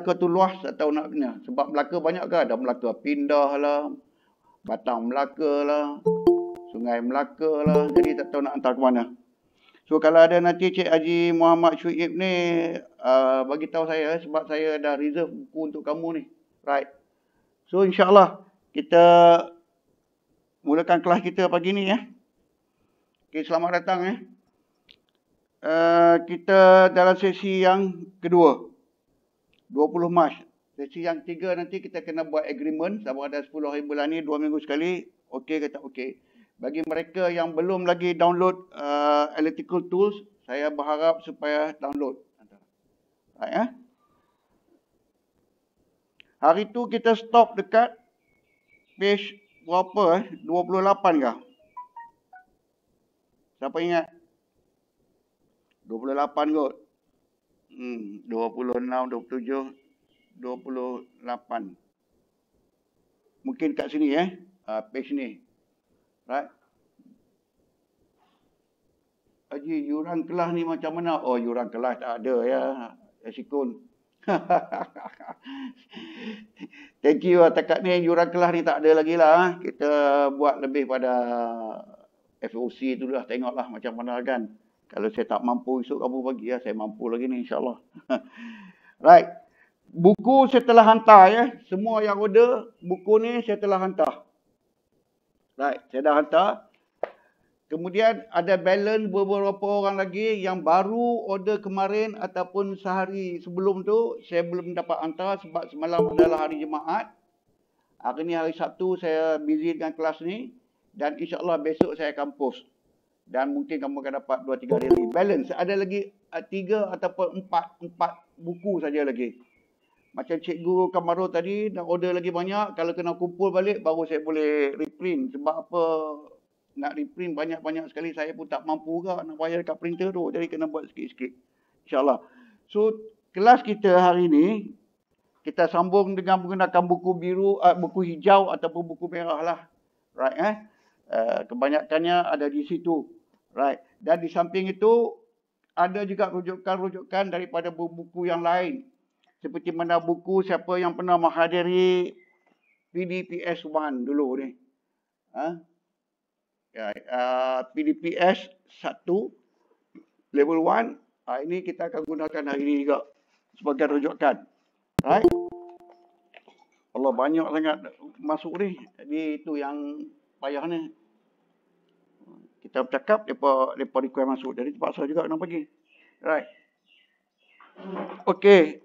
Melaka tu luas tak tahu nak kena. Sebab Melaka banyak kan. Ada Melaka pindah lah. Batang Melaka lah. Sungai Melaka lah. Jadi tak tahu nak hantar ke mana. So kalau ada nanti Cik Haji Muhammad Syuib ni. Uh, bagi tahu saya. Eh, sebab saya dah reserve buku untuk kamu ni. Right. So insyaAllah. Kita mulakan kelas kita pagi ni ya. Okay, selamat datang ya. Uh, kita dalam sesi yang kedua. 20 Mac. Sesi yang tiga nanti kita kena buat agreement. Sama ada 10 hari bulan ni, 2 minggu sekali. Okey kata okey. Bagi mereka yang belum lagi download uh, analytical tools, saya berharap supaya download. Right, eh? Hari tu kita stop dekat page berapa? Eh? 28 kah? Siapa ingat? 28 kot hmm, 26, 27, 28. Mungkin kat sini eh. Uh, page ni. Right. Haji, yuran kelas ni macam mana? Oh, yuran kelas tak ada ya. Asyikun. Eh, Thank you. Ah, takat ni yuran kelas ni tak ada lagi lah. Ah. Kita buat lebih pada FOC tu lah. Tengok lah macam mana kan. Kalau saya tak mampu esok kamu bagi ya. Saya mampu lagi ni insyaAllah. right. Buku saya telah hantar ya. Semua yang order buku ni saya telah hantar. Right. Saya dah hantar. Kemudian ada balance beberapa orang lagi yang baru order kemarin ataupun sehari sebelum tu. Saya belum dapat hantar sebab semalam adalah hari Jemaat. Hari ni hari Sabtu saya busy dengan kelas ni. Dan insyaAllah besok saya akan post dan mungkin kamu akan dapat 2 3 daily balance ada lagi 3 eh, ataupun 4 4 buku saja lagi macam cikgu Kamaro tadi nak order lagi banyak kalau kena kumpul balik baru saya boleh reprint sebab apa nak reprint banyak-banyak sekali saya pun tak mampu juga nak bayar dekat printer tu jadi kena buat sikit-sikit insyaallah so kelas kita hari ini kita sambung dengan menggunakan buku biru uh, buku hijau ataupun buku merah lah right eh Uh, kebanyakannya ada di situ. Right. Dan di samping itu ada juga rujukan-rujukan daripada buku-buku yang lain. Seperti mana buku siapa yang pernah menghadiri PDPS 1 dulu ni. Ha? Ya, uh, PDPS 1 level 1 ha, ini kita akan gunakan hari ini juga sebagai rujukan. Right. Allah banyak sangat masuk ni. Jadi itu yang payah ni kita bercakap depa depa request masuk jadi terpaksa juga nak pergi right Okay.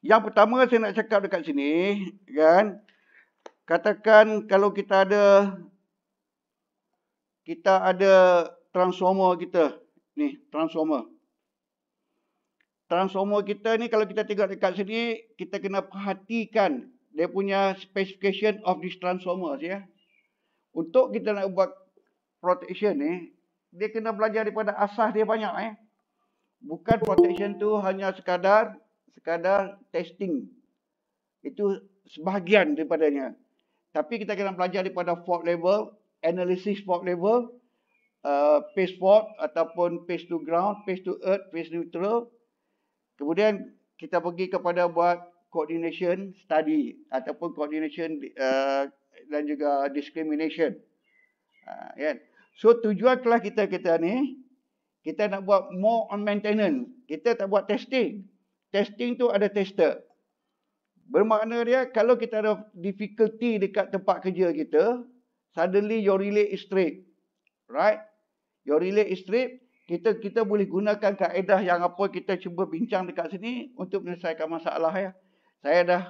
yang pertama saya nak cakap dekat sini kan katakan kalau kita ada kita ada transformer kita ni transformer transformer kita ni kalau kita tengok dekat sini kita kena perhatikan dia punya specification of this transformer ya untuk kita nak buat protection ni, dia kena belajar daripada asas dia banyak eh. Bukan protection tu hanya sekadar sekadar testing. Itu sebahagian daripadanya. Tapi kita kena belajar daripada fault level, analysis fault level, uh, page fault ataupun page to ground, page to earth, page neutral. Kemudian kita pergi kepada buat coordination study ataupun coordination uh, dan juga discrimination. Ha, kan? So tujuan kelas kita kita ni, kita nak buat more on maintenance. Kita tak buat testing. Testing tu ada tester. Bermakna dia, kalau kita ada difficulty dekat tempat kerja kita, suddenly your relay is trip, Right? Your relay is trip. Kita kita boleh gunakan kaedah yang apa kita cuba bincang dekat sini untuk menyelesaikan masalah. ya. Saya dah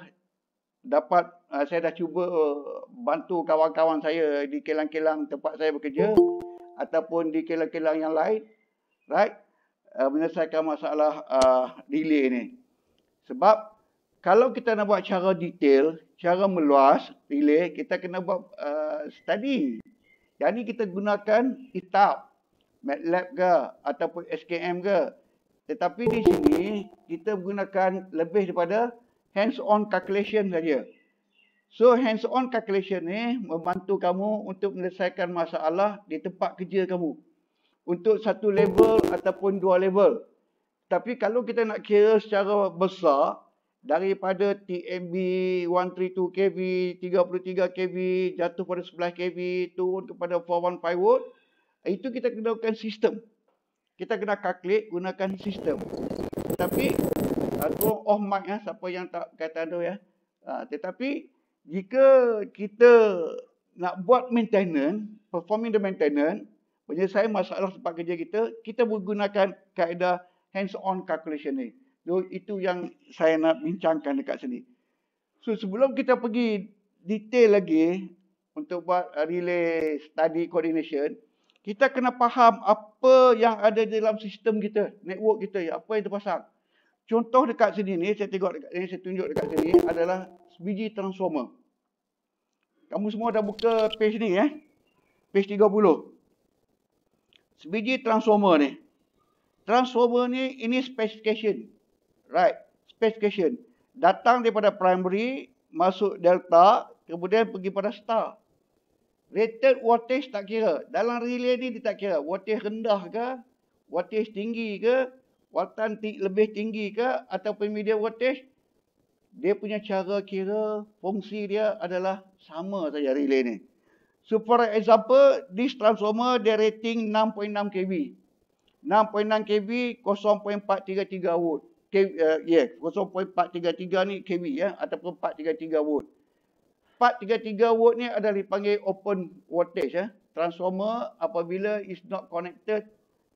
dapat Ah, saya dah cuba uh, bantu kawan-kawan saya di Kelang-Kelang tempat saya bekerja ataupun di Kelang-Kelang yang lain right uh, menyelesaikan masalah uh, ah, delay ni sebab kalau kita nak buat cara detail cara meluas delay kita kena buat uh, study yang ni kita gunakan ITAP MATLAB ke ataupun SKM ke tetapi di sini kita gunakan lebih daripada hands on calculation saja So hands on calculation ni membantu kamu untuk menyelesaikan masalah di tempat kerja kamu. Untuk satu level ataupun dua level. Tapi kalau kita nak kira secara besar daripada TMB 132 kV, 33 kV, jatuh pada 11 kV, turun kepada 415 volt, itu kita kena gunakan sistem. Kita kena calculate gunakan sistem. Tapi aku uh, off mic ya siapa yang tak kata tu ya. Ha, tetapi jika kita nak buat maintenance, performing the maintenance, penyelesaian masalah tempat kerja kita, kita menggunakan kaedah hands-on calculation ni. So, itu yang saya nak bincangkan dekat sini. So, sebelum kita pergi detail lagi untuk buat relay study coordination, kita kena faham apa yang ada dalam sistem kita, network kita, apa yang terpasang. Contoh dekat sini ni, saya tengok dekat sini, saya tunjuk dekat sini adalah biji transformer. Kamu semua dah buka page ni eh. Page 30. Sebiji transformer ni. Transformer ni, ini specification. Right. Specification. Datang daripada primary, masuk delta, kemudian pergi pada star. Rated voltage tak kira. Dalam relay ni, dia tak kira. Voltage rendah ke? Voltage tinggi ke? Voltan lebih tinggi ke? atau pemedia voltage? dia punya cara kira fungsi dia adalah sama saja relay ni. So for example, this transformer dia rating 6.6 kV. 6.6 kV 0.433 volt. K, uh, yeah, 0.433 ni kV ya yeah, ataupun 433 volt. 433 volt ni adalah dipanggil open voltage ya. Eh. Transformer apabila is not connected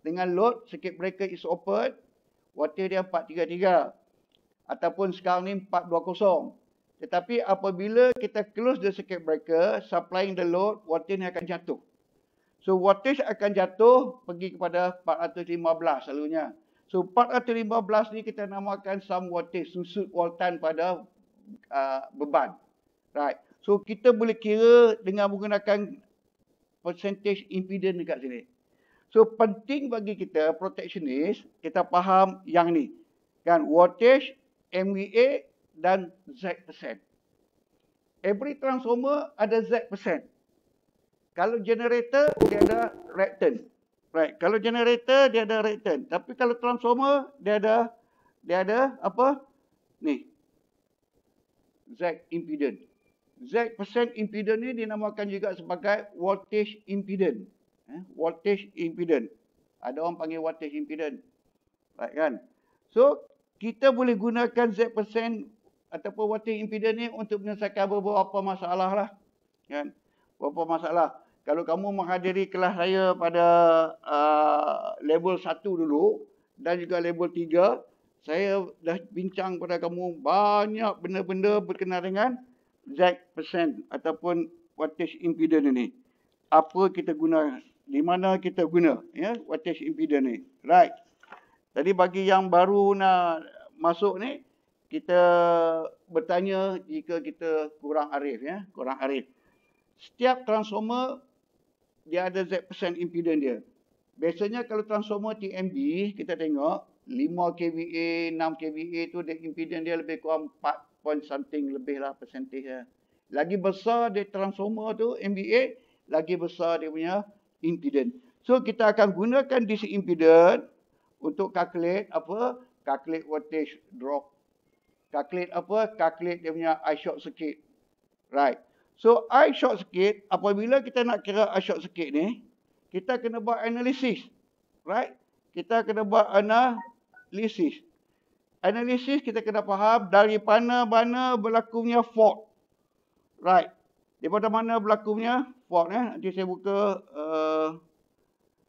dengan load, circuit breaker is open, voltage dia 433 ataupun sekarang ni 420. Tetapi apabila kita close the circuit breaker, supplying the load, voltage akan jatuh. So voltage akan jatuh pergi kepada 415 selalunya. So 415 ni kita namakan some voltage, susut voltan pada uh, beban. Right. So kita boleh kira dengan menggunakan percentage impedance dekat sini. So penting bagi kita protectionist, kita faham yang ni. Kan voltage MVA e dan Z%. Every transformer ada Z%. Kalau generator, dia ada reactant. Right. Kalau generator, dia ada reactant. Tapi kalau transformer, dia ada dia ada apa? Ni. Z impedance. Z impedance ni dinamakan juga sebagai voltage impedance. Eh? Voltage impedance. Ada orang panggil voltage impedance. Right kan? So, kita boleh gunakan Z% ataupun voting impedance ni untuk menyelesaikan beberapa masalah lah. Kan? Beberapa masalah. Kalau kamu menghadiri kelas saya pada uh, level 1 dulu dan juga level 3, saya dah bincang pada kamu banyak benda-benda berkenaan dengan Z% ataupun voltage impedance ni. Apa kita guna, di mana kita guna ya voltage impedance ni. Right. Jadi bagi yang baru nak masuk ni, kita bertanya jika kita kurang arif ya, kurang arif. Setiap transformer dia ada Z% impedance dia. Biasanya kalau transformer TMB kita tengok 5 kVA, 6 kVA tu dia impedance dia lebih kurang 4 point something lebih lah percentage dia. Ya. Lagi besar dia transformer tu MBA, lagi besar dia punya impedance. So kita akan gunakan DC impedance untuk calculate apa? Calculate voltage drop. Calculate apa? Calculate dia punya I short circuit. Right. So I short circuit, apabila kita nak kira I short circuit ni, kita kena buat analisis. Right. Kita kena buat analisis. Analisis kita kena faham dari mana-mana berlakunya fault. Right. Daripada mana berlakunya fault. Eh? Nanti saya buka uh,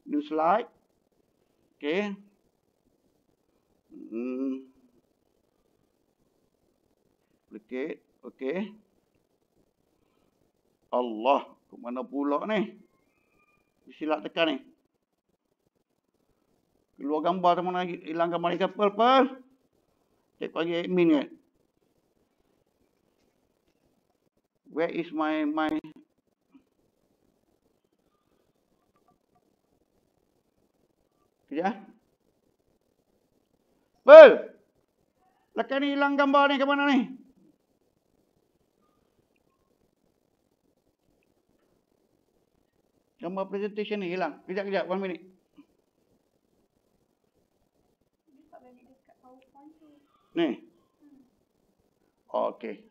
new slide. Okay hmm. Lekit Okey Allah Ke mana pula ni Silap tekan ni Keluar gambar teman lagi Hilang gambar ni kapal pal Cek pagi admin ni kan? Where is my my Kejap eh. Wei. Lekan ni hilang gambar ni ke mana ni? Gambar presentation ni hilang. Kejap kejap, one minute. Ni. Okey.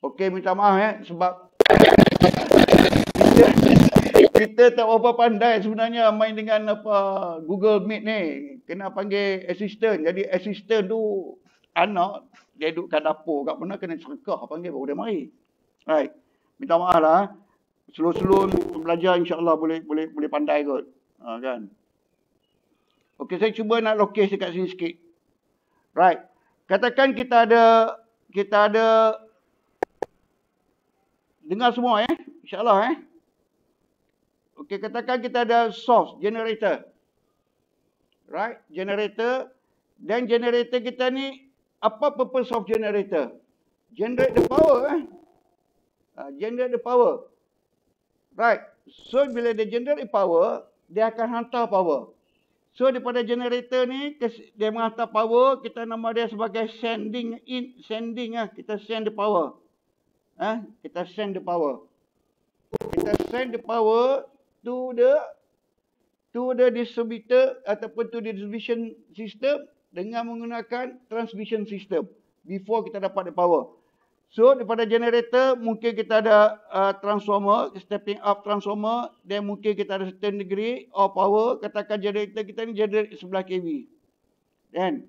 Okey, minta maaf ya sebab kita tak berapa pandai sebenarnya main dengan apa Google Meet ni. Kena panggil assistant. Jadi assistant tu anak dia duduk kat dapur kat mana kena cerkah panggil baru dia mari. Right. Minta maaf lah. Eh. Slow-slow belajar insyaAllah boleh boleh boleh pandai kot. Ha, kan. Okey saya cuba nak locate dekat sini sikit. Right. Katakan kita ada kita ada dengar semua eh. InsyaAllah eh. Okey, katakan kita ada source, generator. Right? Generator. Dan generator kita ni, apa purpose of generator? Generate the power. Eh? Uh, generate the power. Right? So, bila dia generate power, dia akan hantar power. So, daripada generator ni, dia menghantar power, kita nama dia sebagai sending in, sending lah. Kita send the power. Eh? Kita send the power. Kita send the power to the to the distributor ataupun to the distribution system dengan menggunakan transmission system before kita dapat the power. So daripada generator mungkin kita ada uh, transformer, stepping up transformer dan mungkin kita ada certain degree of power katakan generator kita ni generate 11 kV. Dan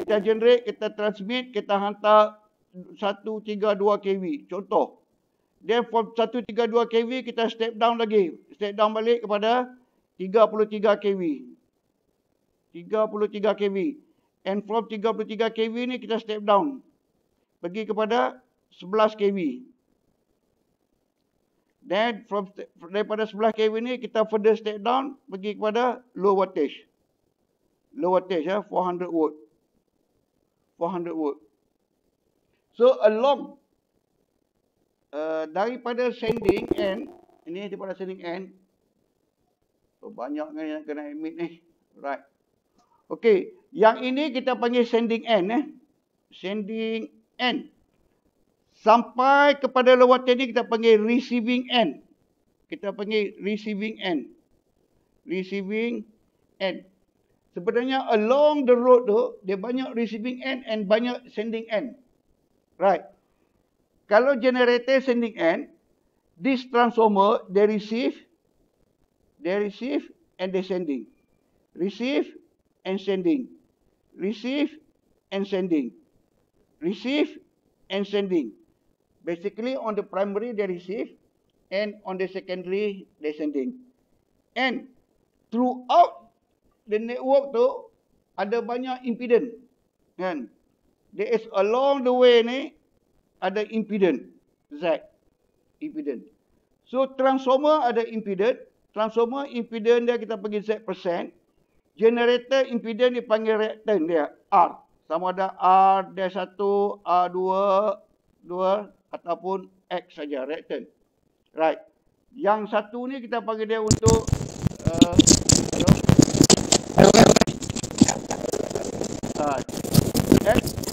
kita generate, kita transmit, kita hantar 1, 3, 2 kV contoh. Then from 132 kV kita step down lagi. Step down balik kepada 33 kV. 33 kV. And from 33 kV ni kita step down. Pergi kepada 11 kV. Then from daripada 11 kV ni kita further step down pergi kepada low voltage. Low voltage ya 400 volt. 400 volt. So along Eh, daripada sending end ini daripada sending end so, oh, banyak yang kena admit ni right okey yang ini kita panggil sending end eh sending end sampai kepada lower ini kita panggil receiving end kita panggil receiving end receiving end sebenarnya along the road tu dia banyak receiving end and banyak sending end right kalau generator sending end, this transformer, they receive, they receive and they sending. Receive and sending. Receive and sending. Receive and sending. Basically, on the primary, they receive. And on the secondary, they sending. And throughout the network tu, ada banyak impedance. Kan? There is along the way ni, ada impedan Z impedan so transformer ada impedan transformer impedan dia kita pergi Z persen. generator dia panggil reactant dia R sama ada R dia 1 R 2 2 ataupun X saja reactant right yang satu ni kita panggil dia untuk uh, hello hello hello X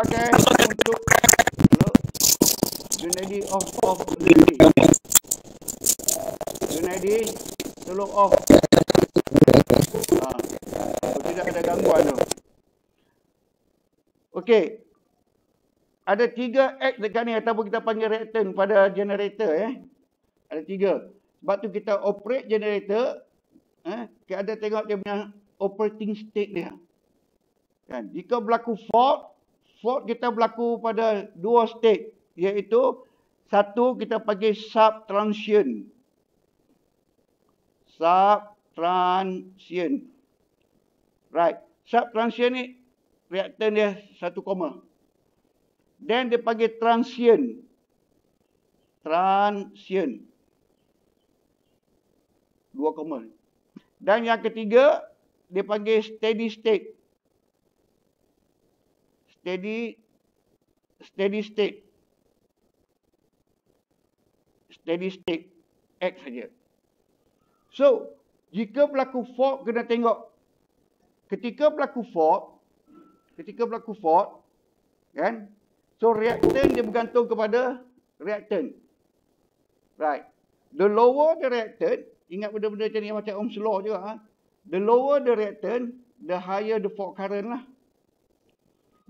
pakai untuk Junaidi off off Junaidi Junaidi tolong ah, tidak ada gangguan tu Okey. ada tiga act dekat ni ataupun kita panggil reactant pada generator eh ada tiga sebab tu kita operate generator eh kita ada tengok dia punya operating state dia kan jika berlaku fault Fault kita berlaku pada dua state iaitu satu kita panggil sub transient, Right. Sub transient ni reaktan dia satu koma. Then dia panggil transient. Transient. Dua koma. Dan yang ketiga dia panggil steady state steady steady state steady state X saja. So, jika berlaku fault kena tengok ketika berlaku fault ketika berlaku fault kan? So reactant dia bergantung kepada reactant. Right. The lower the reactant, ingat benda-benda macam Ohm's law juga ha? The lower the reactant, the higher the fault current lah.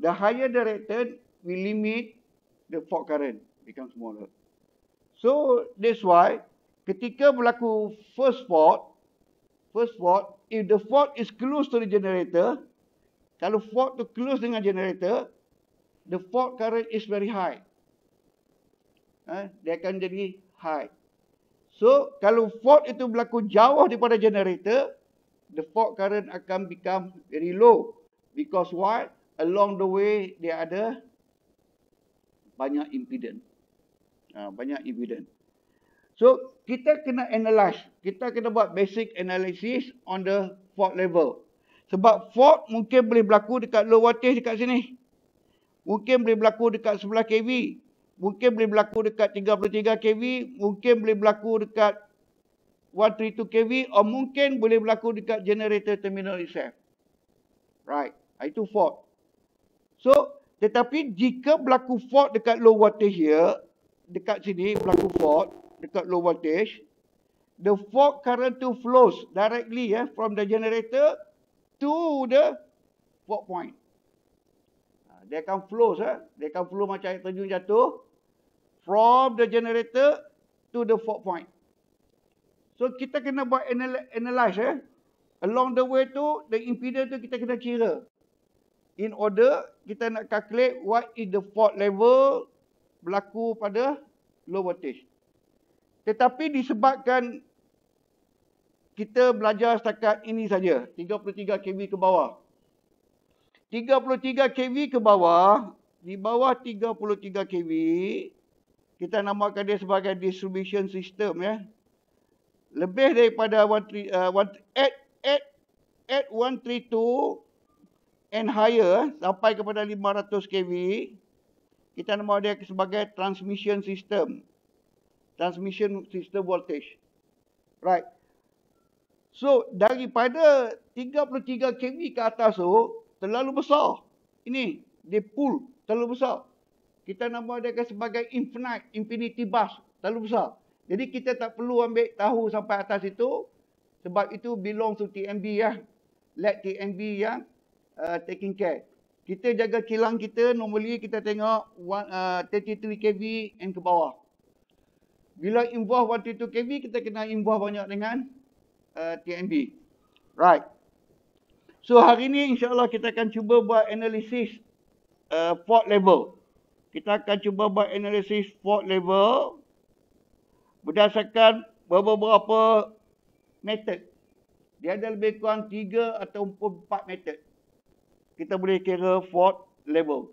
The higher the rated, we limit the fault current become smaller. So that's why ketika berlaku first fault, first fault, if the fault is close to the generator, kalau fault tu close dengan generator, the fault current is very high. Eh, dia akan jadi high. So kalau fault itu berlaku jauh daripada generator, the fault current akan become very low. Because what? along the way dia ada banyak impedance. Ha, ah, banyak impedance. So kita kena analyze, kita kena buat basic analysis on the fault level. Sebab fault mungkin boleh berlaku dekat low voltage dekat sini. Mungkin boleh berlaku dekat 11 kV. Mungkin boleh berlaku dekat 33 kV. Mungkin boleh berlaku dekat 132 kV. Atau mungkin boleh berlaku dekat generator terminal itself. Right. Ah, itu fault. So, tetapi jika berlaku fault dekat low voltage here, dekat sini berlaku fault dekat low voltage, the fault current to flows directly eh, from the generator to the fault point. Ha, dia akan flows. Eh. Dia akan flow macam air terjun jatuh from the generator to the fault point. So, kita kena buat anal analyze. Eh. Along the way tu, the impedance tu kita kena kira. In order kita nak calculate what is the fault level berlaku pada low voltage. Tetapi disebabkan kita belajar setakat ini saja, 33 kV ke bawah. 33 kV ke bawah, di bawah 33 kV, kita namakan dia sebagai distribution system ya. Lebih daripada 1, 3, uh, 1, at, at, 132 and higher eh, sampai kepada 500 kV kita nama dia sebagai transmission system transmission system voltage right so daripada 33 kV ke atas tu terlalu besar ini dia pull terlalu besar kita nama dia sebagai infinite infinity bus terlalu besar jadi kita tak perlu ambil tahu sampai atas itu sebab itu belong to TMB ya let TMB yang uh, taking care. Kita jaga kilang kita, normally kita tengok one, uh, 33 kV and ke bawah. Bila involve 132 kV, kita kena involve banyak dengan uh, TNB. Right. So, hari ni insyaAllah kita akan cuba buat analisis uh, fault level. Kita akan cuba buat analisis port level berdasarkan beberapa method. Dia ada lebih kurang 3 atau 4 method kita boleh kira fault level.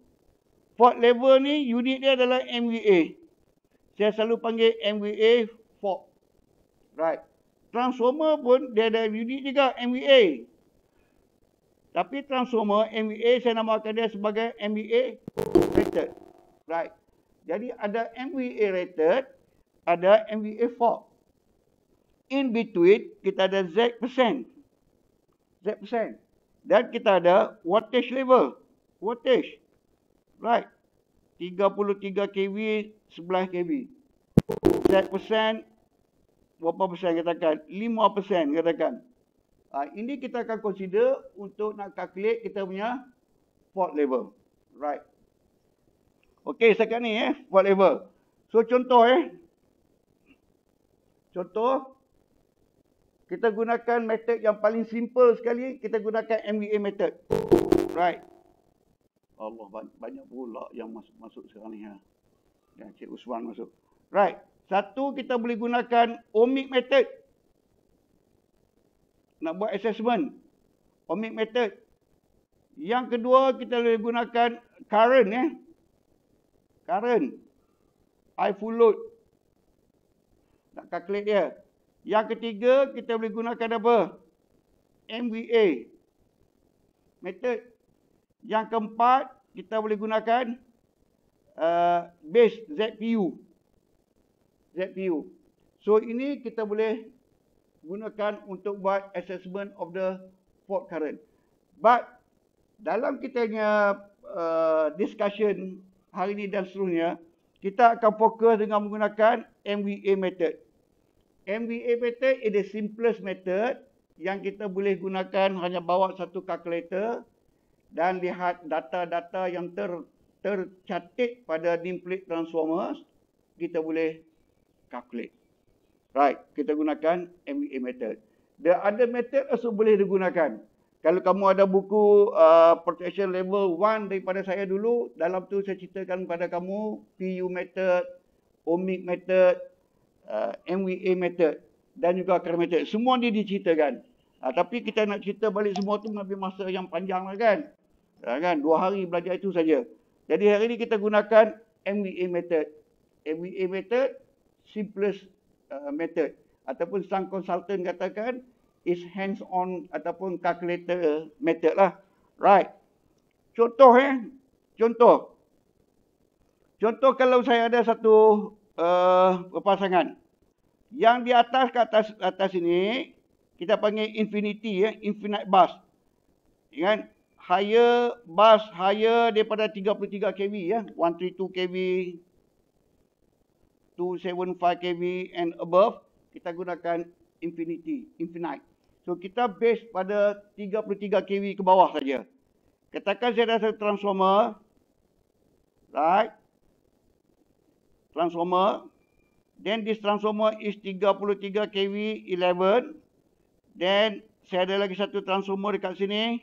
Fault level ni unit dia adalah MVA. Saya selalu panggil MVA fault. Right. Transformer pun dia ada unit juga MVA. Tapi transformer MVA saya namakan dia sebagai MVA rated. Right. Jadi ada MVA rated, ada MVA fault. In between kita ada Z%. Z%. Dan kita ada wattage level. Wattage. Right. 33 kV, 11 kV. Set persen. Berapa persen katakan? 5 persen katakan. Ha, ini kita akan consider untuk nak calculate kita punya fault level. Right. Okay, sekarang ni eh. Fault level. So, contoh eh. Contoh kita gunakan method yang paling simple sekali, kita gunakan MVA method. Right. Allah banyak pula yang masuk masuk sekarang ni ha. Ya, Cik Usman masuk. Right. Satu kita boleh gunakan ohmic method. Nak buat assessment. Ohmic method. Yang kedua kita boleh gunakan current eh. Current. I full load. Nak calculate dia. Yang ketiga, kita boleh gunakan apa? MVA. Method. Yang keempat, kita boleh gunakan uh, base ZPU. ZPU. So, ini kita boleh gunakan untuk buat assessment of the fault current. But, dalam kita punya uh, discussion hari ini dan seterusnya, kita akan fokus dengan menggunakan MVA method. MVA pattern is the simplest method yang kita boleh gunakan hanya bawa satu kalkulator dan lihat data-data yang ter, tercatat pada nameplate transformers kita boleh calculate. Right, kita gunakan MVA method. The other method also boleh digunakan. Kalau kamu ada buku uh, protection level 1 daripada saya dulu, dalam tu saya ceritakan kepada kamu PU method, ohmic method, uh, MVA method dan juga current method. Semua ni diceritakan. Uh, tapi kita nak cerita balik semua tu mengambil masa yang panjang lah kan. Uh, kan? Dua hari belajar itu saja. Jadi hari ni kita gunakan MWA method. MWA method, simplest uh, method. Ataupun sang consultant katakan, is hands-on ataupun calculator method lah. Right. Contoh eh. Contoh. Contoh kalau saya ada satu uh, berpasangan. Yang di atas ke atas atas ini kita panggil infinity ya, infinite bus. Ingat higher bus higher daripada 33 kV ya, 132 kV 275 kV and above kita gunakan infinity, infinite. So kita base pada 33 kV ke bawah saja. Katakan saya ada satu transformer right transformer. Then this transformer is 33 kV 11. Then saya ada lagi satu transformer dekat sini.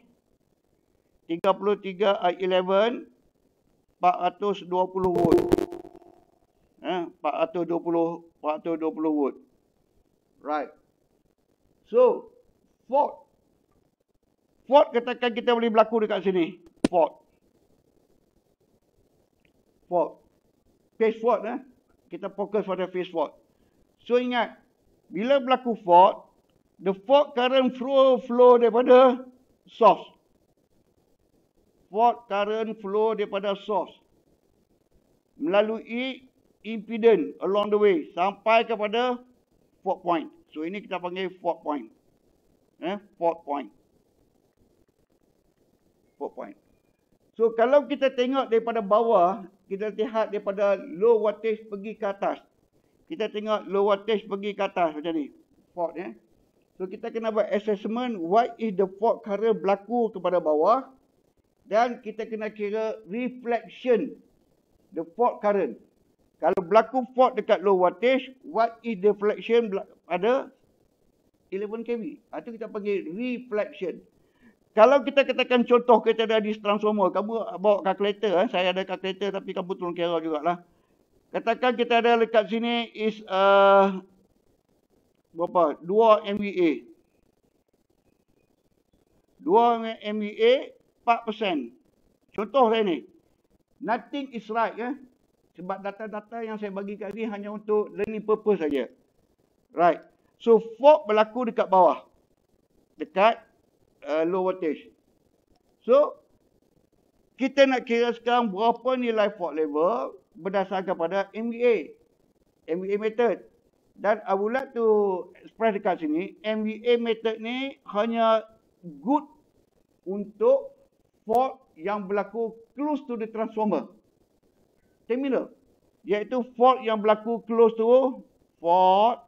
33 uh, 11 420 volt. Ya, eh, 420 420 volt. Right. So, fault fault katakan kita boleh berlaku dekat sini. Fault. Fault face fault eh. Kita fokus pada face fault. So ingat, bila berlaku fault, the fault current flow flow daripada source. Fault current flow daripada source. Melalui impedance along the way sampai kepada fault point. So ini kita panggil fault point. Eh, fault point. Fault point. So kalau kita tengok daripada bawah, kita lihat daripada low voltage pergi ke atas. Kita tengok low voltage pergi ke atas macam ni. Fault ya. Eh? So kita kena buat assessment what is the fault current berlaku kepada bawah. Dan kita kena kira reflection the fault current. Kalau berlaku fault dekat low voltage, what is the reflection pada 11 kV? Itu kita panggil reflection kalau kita katakan contoh kereta dari transformer, kamu bawa kalkulator, eh? saya ada kalkulator tapi kamu turun kira juga lah. Katakan kita ada dekat sini is uh, berapa? 2 MVA. 2 MVA 4%. Contoh saya ni. Nothing is right. Eh? Sebab data-data yang saya bagi kat sini hanya untuk learning purpose saja. Right. So, fork berlaku dekat bawah. Dekat uh, low voltage. So, kita nak kira sekarang berapa nilai fault level berdasarkan pada MVA. MVA method. Dan I would like to express dekat sini, MVA method ni hanya good untuk fault yang berlaku close to the transformer. Terminal. Iaitu fault yang berlaku close to fault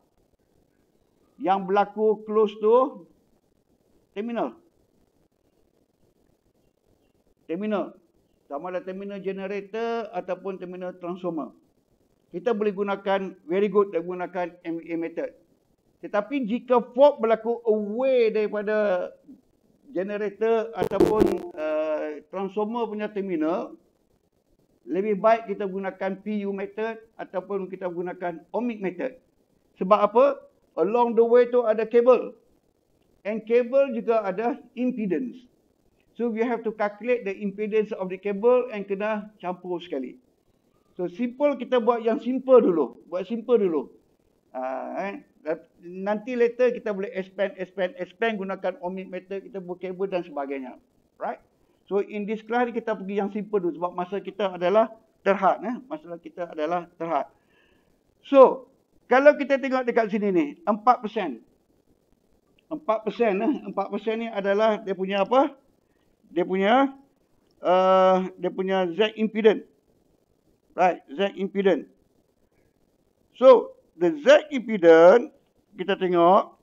yang berlaku close to terminal terminal. Sama ada terminal generator ataupun terminal transformer. Kita boleh gunakan very good dan gunakan MEA method. Tetapi jika fault berlaku away daripada generator ataupun uh, transformer punya terminal, lebih baik kita gunakan PU method ataupun kita gunakan ohmic method. Sebab apa? Along the way tu ada kabel. And kabel juga ada impedance. So we have to calculate the impedance of the cable and kena campur sekali. So simple kita buat yang simple dulu. Buat simple dulu. Uh, eh. Nanti later kita boleh expand, expand, expand gunakan ohmic meter, kita buat kabel dan sebagainya. Right? So in this class kita pergi yang simple dulu sebab masa kita adalah terhad. Eh. Masalah kita adalah terhad. So kalau kita tengok dekat sini ni 4%. 4% eh. 4% ni adalah dia punya apa? dia punya uh, dia punya Z impedance. Right, Z impedance. So, the Z impedance kita tengok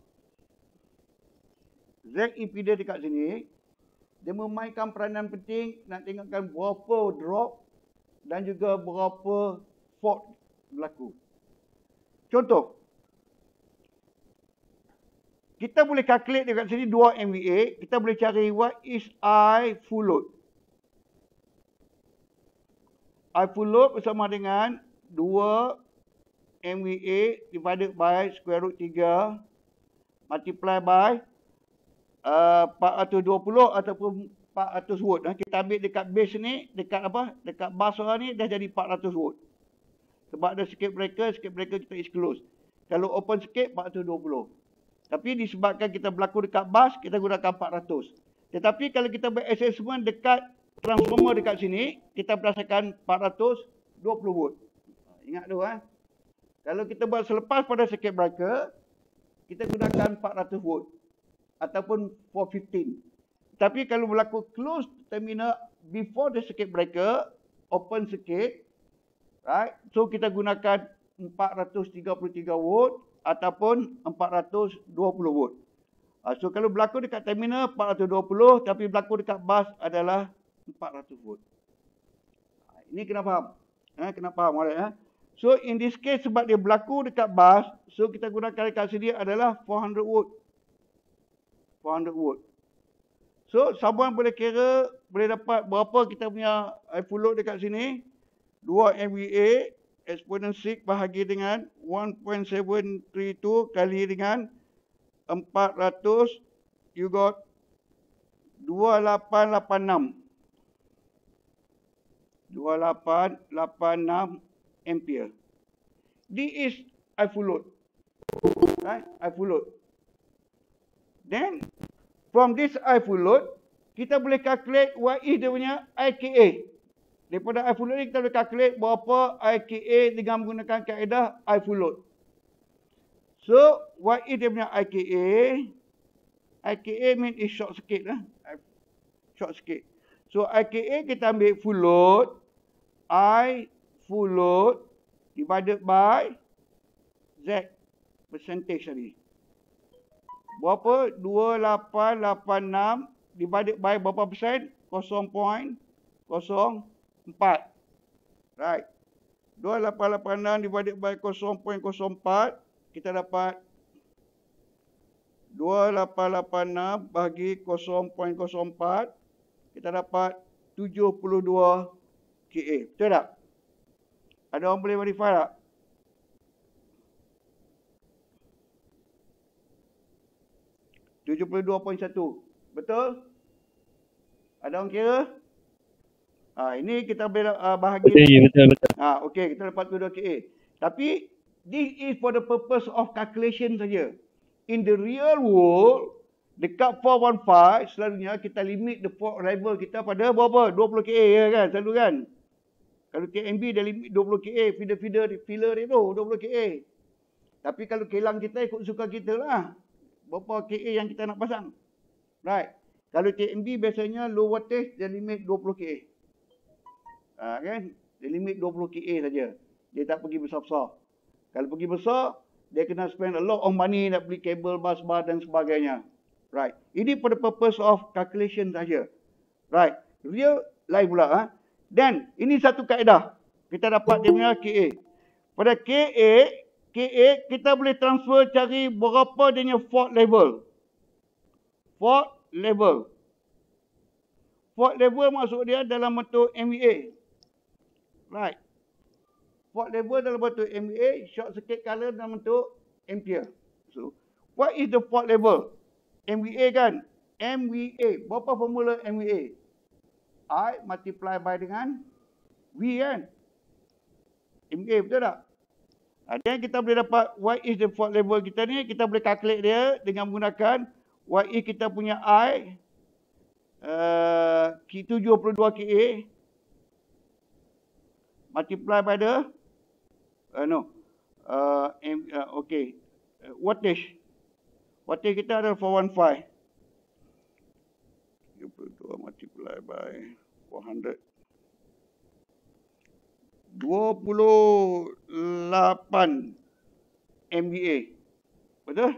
Z impedance dekat sini dia memainkan peranan penting nak tengokkan berapa drop dan juga berapa fault berlaku. Contoh, kita boleh calculate dekat sini 2 MVA. Kita boleh cari what is I full load. I full load bersama dengan 2 MVA divided by square root 3 multiply by uh, 420 ataupun 400 watt. Ha, kita ambil dekat base ni, dekat apa? Dekat bus orang ni dah jadi 400 watt. Sebab ada skip breaker, skip breaker kita is close. Kalau open skip 420 tapi disebabkan kita berlaku dekat bas, kita gunakan 400. Tetapi kalau kita buat assessment dekat transformer dekat sini, kita berdasarkan 420 volt. Ingat dulu. Eh? Ha? Kalau kita buat selepas pada circuit breaker, kita gunakan 400 volt. Ataupun 415. Tapi kalau berlaku close terminal before the circuit breaker, open circuit, right? so kita gunakan 433 volt ataupun 420 volt. Ah, so kalau berlaku dekat terminal 420 tapi berlaku dekat bas adalah 400 volt. Ah, ini kena faham. Ha, kena faham orang ya. So in this case sebab dia berlaku dekat bas, so kita gunakan dekat sini adalah 400 volt. 400 volt. So someone boleh kira boleh dapat berapa kita punya full load dekat sini. 2 MVA eksponensik bahagi dengan 1.732 kali dengan 400 you got 2886 2886 ampere this is i full load right i full load then from this i full load kita boleh calculate what is dia punya IKA. Daripada air full load ni kita boleh calculate berapa IKA dengan menggunakan kaedah I full load. So, what is dia punya IKA? IKA mean is short sikit lah. Short sikit. So, IKA kita ambil full load. I full load divided by Z percentage tadi. Berapa? 2886 divided by berapa persen? 0.0. Empat. Right. Dua lapan lapanan divided by 0.04. Kita dapat. Dua lapan lapanan bagi 0.04. Kita dapat tujuh 72 KA. Betul tak? Ada orang boleh verify tak? Tujuh puluh dua poin satu. Betul? Ada orang kira? Betul? Ha, ini kita boleh uh, ah, bahagi. Okay, betul, betul. Ha, ah, okay, kita dapat 22 KA. Tapi, this is for the purpose of calculation saja. In the real world, dekat 415, selalunya kita limit the port arrival kita pada berapa? 20 KA ya kan? Selalu kan? Kalau TMB, dia limit 20 KA. Feeder, feeder, filler dia tu, 20 KA. Tapi kalau Kelang kita, ikut suka kita lah. Berapa KA yang kita nak pasang. Right. Kalau TMB biasanya low voltage dia limit 20 KA. Ha, kan? Dia limit 20 TA saja. Dia tak pergi besar-besar. Kalau pergi besar, dia kena spend a lot of money nak beli kabel, bas bar dan sebagainya. Right. Ini for the purpose of calculation saja. Right. Real life pula. Ha? Then, ini satu kaedah. Kita dapat dia punya KA. Pada KA, KA kita boleh transfer cari berapa dia punya fault level. Fault level. Fault level maksud dia dalam bentuk MEA. Right. Fault level dalam bentuk MEA, short circuit color dalam bentuk ampere. So, what is the fault level? MEA kan? MEA. Berapa formula MEA? I multiply by dengan V kan? MEA betul tak? Dan kita boleh dapat what is the fault level kita ni. Kita boleh calculate dia dengan menggunakan what kita punya I. Uh, 72 KA multiply by the uh, no uh, m, uh, okay uh, voltage voltage kita ada 415 multiply by 400 28 MVA betul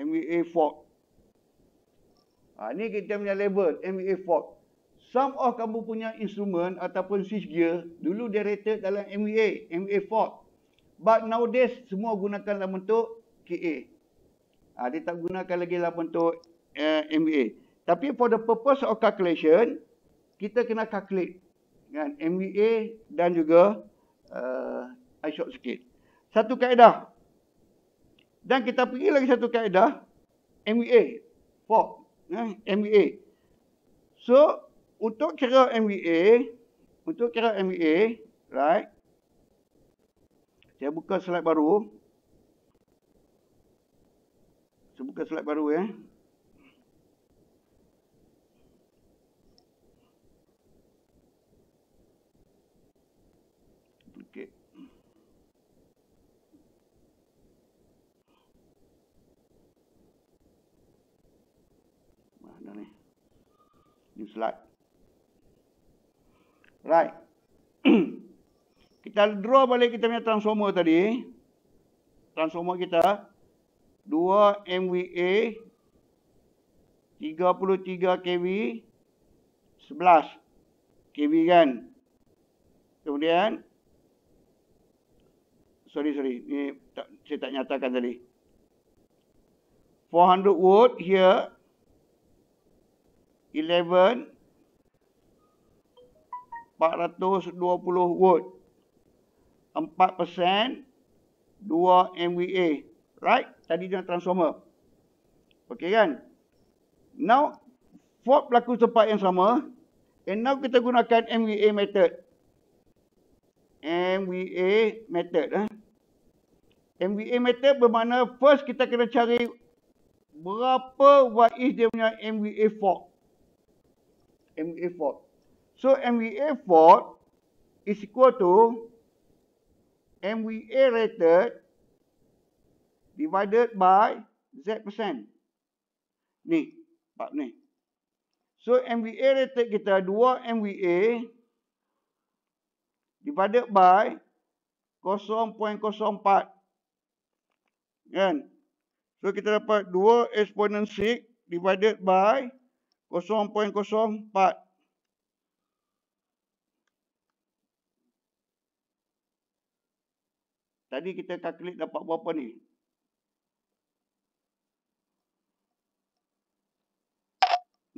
MVA fault Ha, ni kita punya label, MEA fault. Some of kamu punya instrument ataupun switch gear, dulu dia rated dalam MEA, MEA fault. But nowadays, semua gunakan dalam bentuk KA. Ha, dia tak gunakan lagi dalam bentuk uh, eh, MEA. Tapi for the purpose of calculation, kita kena calculate dengan MEA dan juga uh, eh, ISOC sikit. Satu kaedah. Dan kita pergi lagi satu kaedah, MEA, fault eh, MBA. So, untuk kira MBA, untuk kira MBA, right? Saya buka slide baru. Saya buka slide baru ya. Eh. use light. Right. kita draw balik kita punya transformer tadi. Transformer kita. 2 MVA. 33 kV. 11 kV kan. Kemudian. Sorry, sorry. Ini tak, saya tak nyatakan tadi. 400 volt here. Eleven, 420 volt. 4% 2 MVA. Right? Tadi dengan transformer. Okey kan? Now, fault berlaku tempat yang sama. And now kita gunakan MVA method. MVA method. Eh? MVA method bermakna first kita kena cari berapa what is dia punya MVA fault. MVA fault. So MVA fault is equal to MVA rated divided by Z percent. Ni. Pak ni. So MVA rated kita 2 MVA divided by 0.04. Kan? So kita dapat 2 exponent 6 divided by 0.04. 0.04. Tadi kita calculate dapat berapa ni?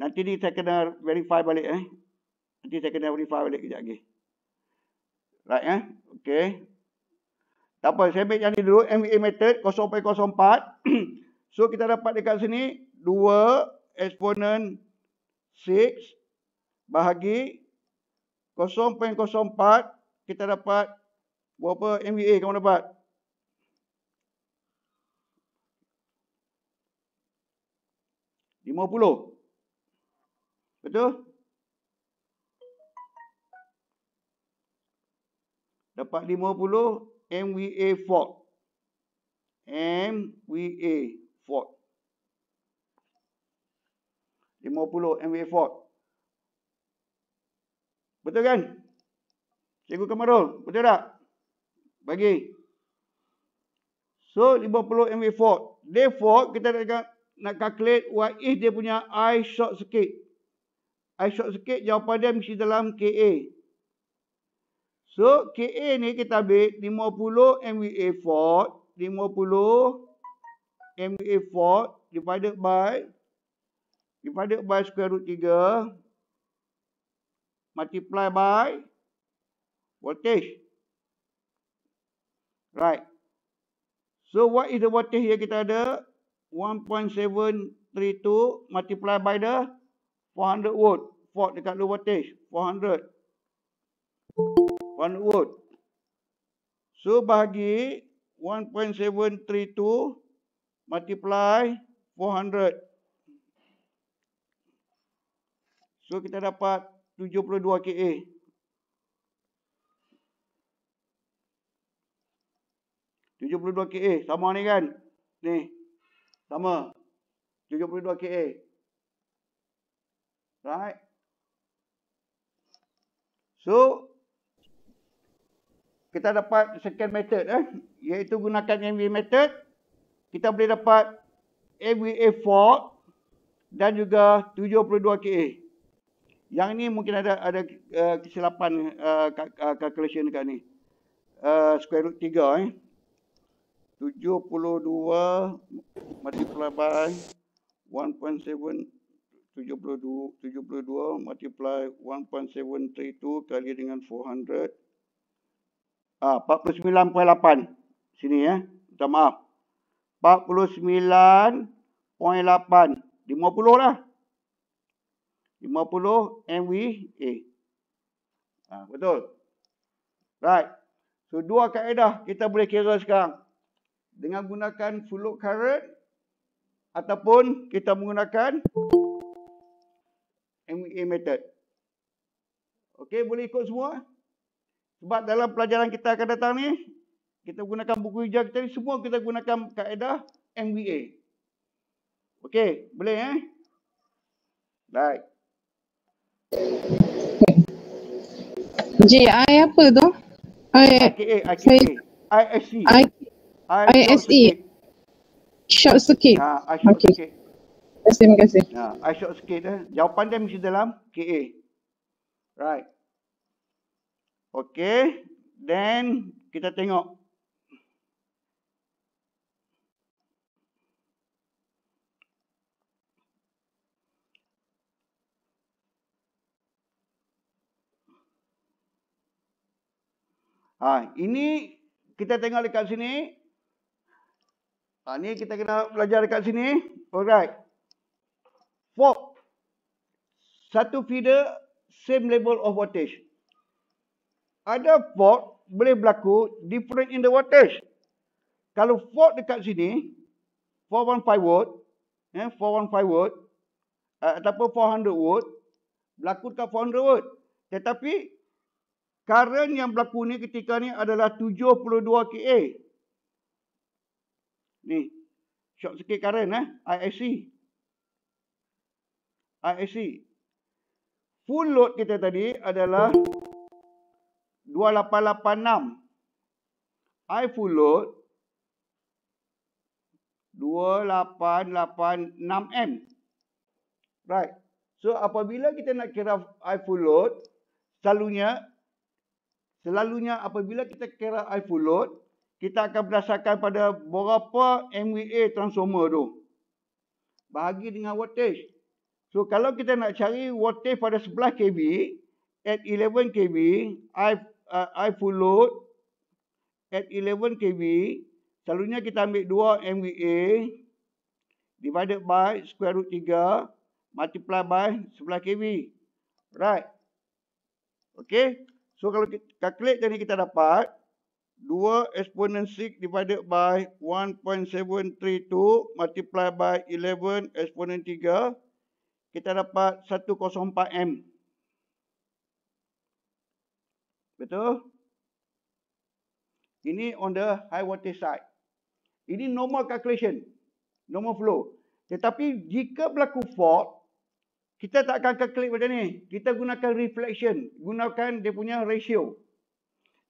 Nanti ni saya kena verify balik eh. Nanti saya kena verify balik kejap lagi. Right eh. Okay. Tak apa. Saya ambil yang ni dulu. MA method 0.04. so kita dapat dekat sini. 2 eksponen 6 bahagi 0.04 kita dapat berapa MVA kamu dapat? lima puluh. Betul? Dapat lima puluh MVA fault. MVA fault. 50 MW 4 Betul kan? Cikgu Kamarul, betul tak? Bagi. So, 50 MW 4 Therefore, kita nak, nak calculate what is dia punya I short circuit. I short circuit, jawapan dia mesti dalam KA. So, KA ni kita ambil 50 MVA4, 50 MVA4 divided by divided by square root 3 multiply by voltage. Right. So what is the voltage yang kita ada? 1.732 multiply by the 400 volt. Fault dekat low voltage. 400. 1 volt. So bagi 1.732 multiply 400. So kita dapat 72 KA. Tujuh puluh dua KA. Sama ni kan? Ni. Sama. Tujuh puluh dua KA. Right? So. Kita dapat second method. Eh? Iaitu gunakan MVA method. Kita boleh dapat MVA 4 Dan juga tujuh puluh dua KA. Yang ini mungkin ada ada uh, kesilapan uh, calculation dekat ni. Uh, square root 3 eh. 72 multiply by 1.7 72, 72 multiply 1.732 kali dengan 400. Ah, 49.8. Sini ya. Eh. Minta maaf. 49.8. 50 lah. 50 MVA. Ha, betul. Right. So, dua kaedah kita boleh kira sekarang. Dengan gunakan fluid current ataupun kita menggunakan MVA method. Okey, boleh ikut semua. Sebab dalam pelajaran kita akan datang ni, kita gunakan buku hijau kita ni, semua kita gunakan kaedah MVA. Okey, boleh eh? Right. J I apa tu? I K e. I I S E I S E short circuit. Ha, I short okay. circuit. Terima kasih. Ha, I short circuit eh. Jawapan dia mesti dalam K A. Right. Okay. Then kita tengok Ha, ini kita tengok dekat sini. Ha, ni kita kena belajar dekat sini. Alright. Fork. Satu feeder, same level of voltage. Ada fork boleh berlaku different in the voltage. Kalau fork dekat sini, 415 volt, eh, 415 volt, uh, ataupun 400 volt, berlaku dekat 400 volt. Tetapi Karen yang berlaku ni ketika ni adalah 72 KA. Ni. Short circuit current eh. ISC. ISC. Full load kita tadi adalah 2886. I full load 2886M. Right. So apabila kita nak kira I full load, selalunya Selalunya apabila kita kira I full load, kita akan berdasarkan pada berapa MVA transformer tu. Bahagi dengan wattage. So kalau kita nak cari wattage pada 11 kV at 11 kV, I, uh, I full load at 11 kV, selalunya kita ambil 2 MVA divided by square root 3 multiply by 11 kV. Right. Okay. So kalau kita calculate tadi kita dapat 2 exponent 6 divided by 1.732 multiply by 11 exponent 3 kita dapat 104 M. Betul? Ini on the high water side. Ini normal calculation. Normal flow. Tetapi jika berlaku fault kita tak akan klik benda ni. Kita gunakan reflection. Gunakan dia punya ratio.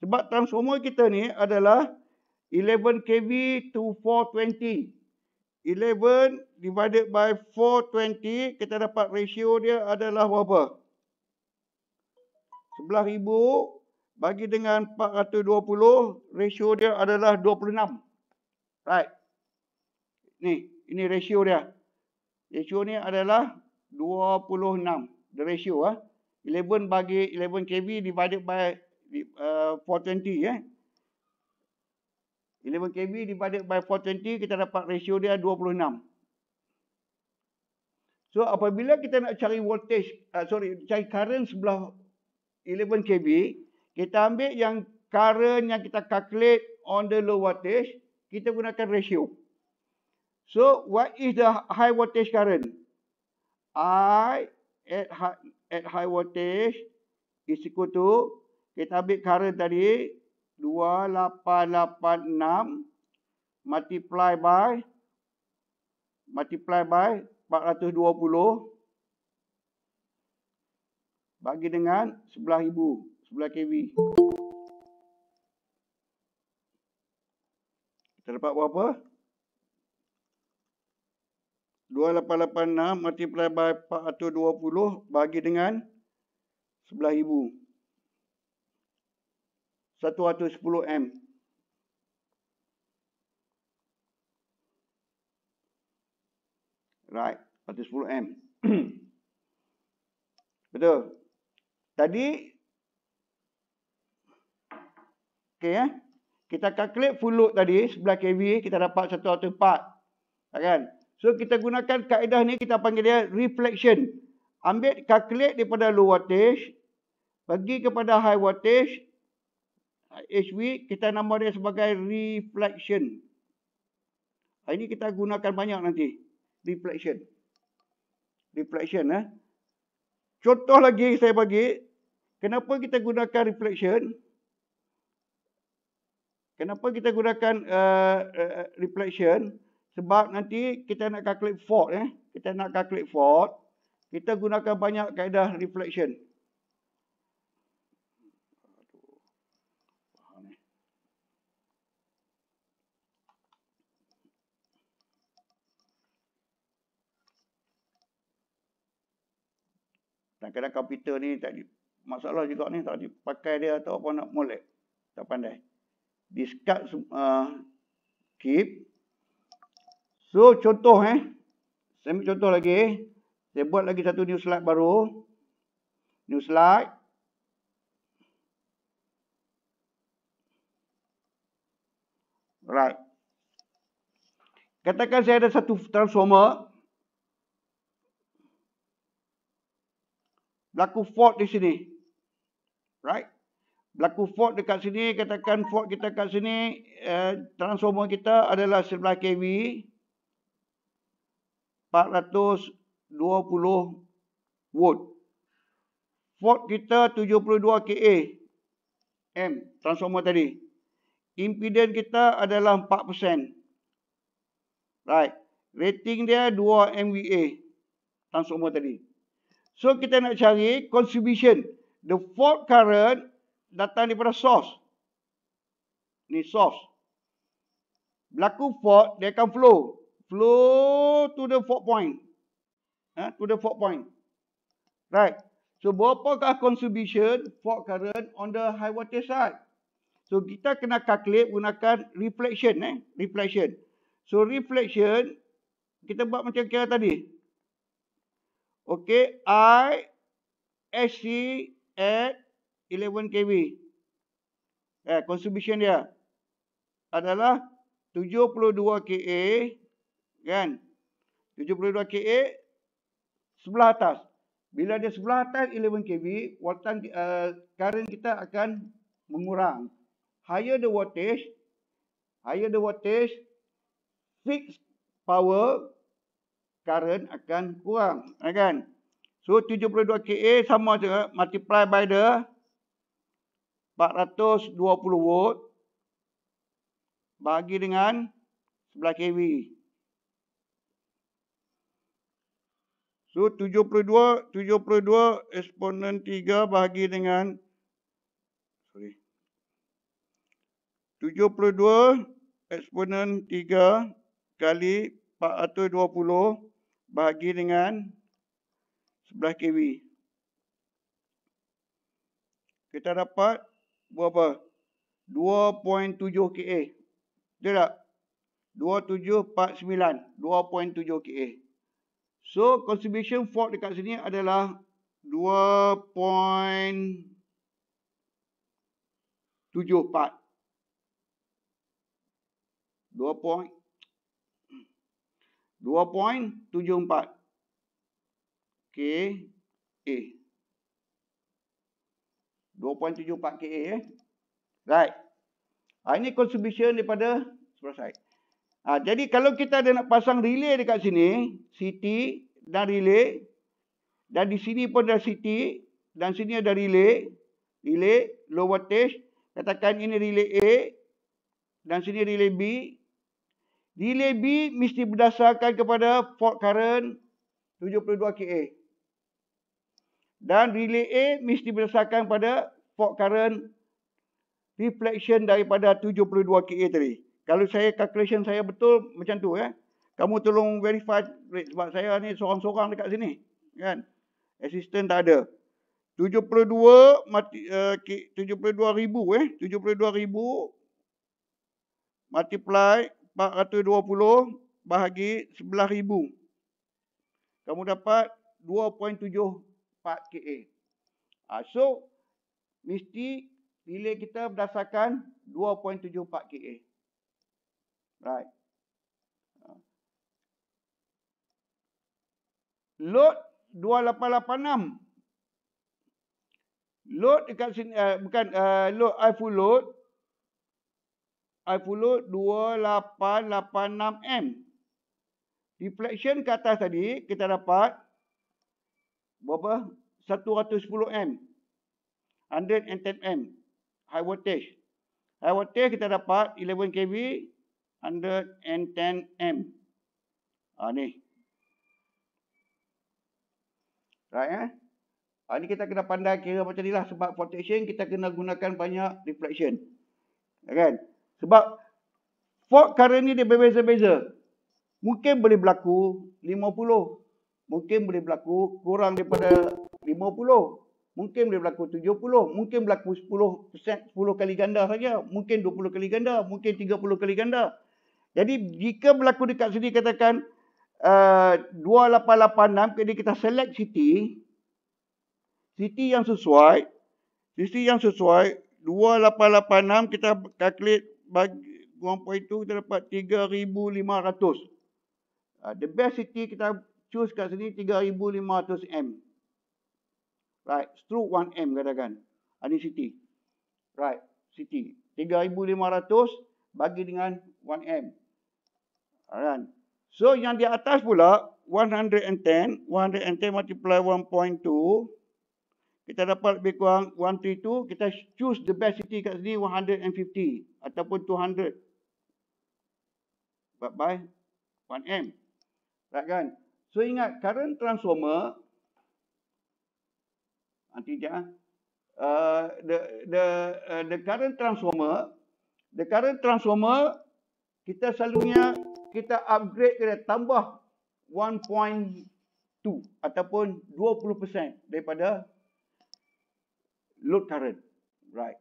Sebab transformer kita ni adalah 11 kV to 420. 11 divided by 420. Kita dapat ratio dia adalah berapa? 11,000 bagi dengan 420. Ratio dia adalah 26. Right. Ni. Ini ratio dia. Ratio ni adalah 26. 26 the ratio ah eh? 11 bagi 11 kV divided by uh, 420 eh 11 kV divided by 420 kita dapat ratio dia 26 so apabila kita nak cari voltage uh, sorry cari current sebelah 11 kV, kita ambil yang current yang kita calculate on the low voltage kita gunakan ratio so what is the high voltage current I at high, at high voltage is equal to kita ambil current tadi 2886 multiply by multiply by 420 bagi dengan 11000 11 kV kita dapat berapa 2886 multiply by 420 bagi dengan 11,000. 110M. Right. 110M. Betul. Tadi. Okay. Eh? Kita calculate full load tadi. sebelah kV. Kita dapat 104. Kan? Kan? So kita gunakan kaedah ni kita panggil dia reflection. Ambil calculate daripada low wattage Bagi kepada high wattage HV kita nama dia sebagai reflection. Ini kita gunakan banyak nanti. Reflection. Reflection. Eh. Contoh lagi saya bagi. Kenapa kita gunakan reflection. Kenapa kita gunakan uh, uh, reflection. Reflection. Sebab nanti kita nak calculate fault eh. Kita nak calculate fault. Kita gunakan banyak kaedah reflection. Kadang-kadang komputer ni tak masalah juga ni tak dipakai dia atau apa nak molek. Tak pandai. Discard uh, keep So contoh eh. Saya ambil contoh lagi. Saya buat lagi satu new slide baru. New slide. Right. Katakan saya ada satu transformer. Berlaku fault di sini. Right. Berlaku fault dekat sini. Katakan fault kita kat sini. Uh, transformer kita adalah 11 kV. 11 420 volt. Volt kita 72 KA. M. Transformer tadi. Impedan kita adalah 4%. Right. Rating dia 2 MVA. Transformer tadi. So kita nak cari contribution. The fault current datang daripada source. Ni source. Berlaku fault, dia akan flow flow to the fork point. Ha? To the fork point. Right. So, berapakah contribution fork current on the high voltage side? So, kita kena calculate gunakan reflection. Eh? Reflection. So, reflection. Kita buat macam kira tadi. Okay. I SC at 11 kV. Eh, contribution dia. Adalah 72 kA kan 72 KA sebelah atas bila dia sebelah atas 11 KV wattan uh, current kita akan mengurang higher the wattage, higher the wattage, fixed power current akan kurang ha, kan so 72 KA sama juga multiply by the 420 volt bagi dengan 11 KV So 72, 72 eksponen 3 bahagi dengan sorry. 72 eksponen 3 kali 420 bahagi dengan 11 kV. Kita dapat berapa? 2.7 KA. Betul tak? 2749, 2.7 KA. So contribution fault dekat sini adalah 2.74 point 2.74 KA 2.74 KA eh Right ha, Ini contribution daripada Sebelah side Ha, jadi kalau kita ada nak pasang relay dekat sini, CT dan relay. Dan di sini pun ada CT dan sini ada relay. Relay, low voltage. Katakan ini relay A dan sini relay B. Relay B mesti berdasarkan kepada fault current 72 kA. Dan relay A mesti berdasarkan pada fault current reflection daripada 72 kA tadi kalau saya calculation saya betul macam tu ya. Kamu tolong verify sebab saya ni seorang-seorang dekat sini kan. Assistant tak ada. 72 mati uh, 72000 eh 72000 eh. multiply 420 bahagi 11000. Kamu dapat 2.74 KA. Ah so mesti nilai kita berdasarkan 2.74 KA right? Lot 2886. Lot dekat sini, uh, bukan uh, Lot, I full Lot. I follow 2886M. Reflection ke atas tadi, kita dapat berapa? 110M. 110M. High voltage. High voltage kita dapat 11kV. 110M. Ha, ah, ni. Right, eh? ha, ni kita kena pandai kira macam ni lah. Sebab protection kita kena gunakan banyak reflection. Kan? Sebab fault current ni dia berbeza-beza. Mungkin boleh berlaku 50. Mungkin boleh berlaku kurang daripada 50. Mungkin boleh berlaku 70. Mungkin berlaku 10%, 10 kali ganda saja. Mungkin 20 kali ganda. Mungkin 30 kali ganda. Jadi jika berlaku dekat sini katakan uh, 2886 jadi kita select city city yang sesuai city yang sesuai 2886 kita calculate bagi guam point tu kita dapat 3500. Uh, ah, the best city kita choose kat sini 3500 M. Right, stroke 1 M katakan. Ini ah, city. Right, city 3500 bagi dengan 1 M. Alright. So yang di atas pula 110, 110 multiply 1.2 kita dapat lebih kurang 132. Kita choose the best city kat sini 150 ataupun 200. But by 1M. Right kan? So ingat current transformer nanti dia ah. uh, the the uh, the current transformer the current transformer kita selalunya kita upgrade kita tambah 1.2 ataupun 20% daripada load current right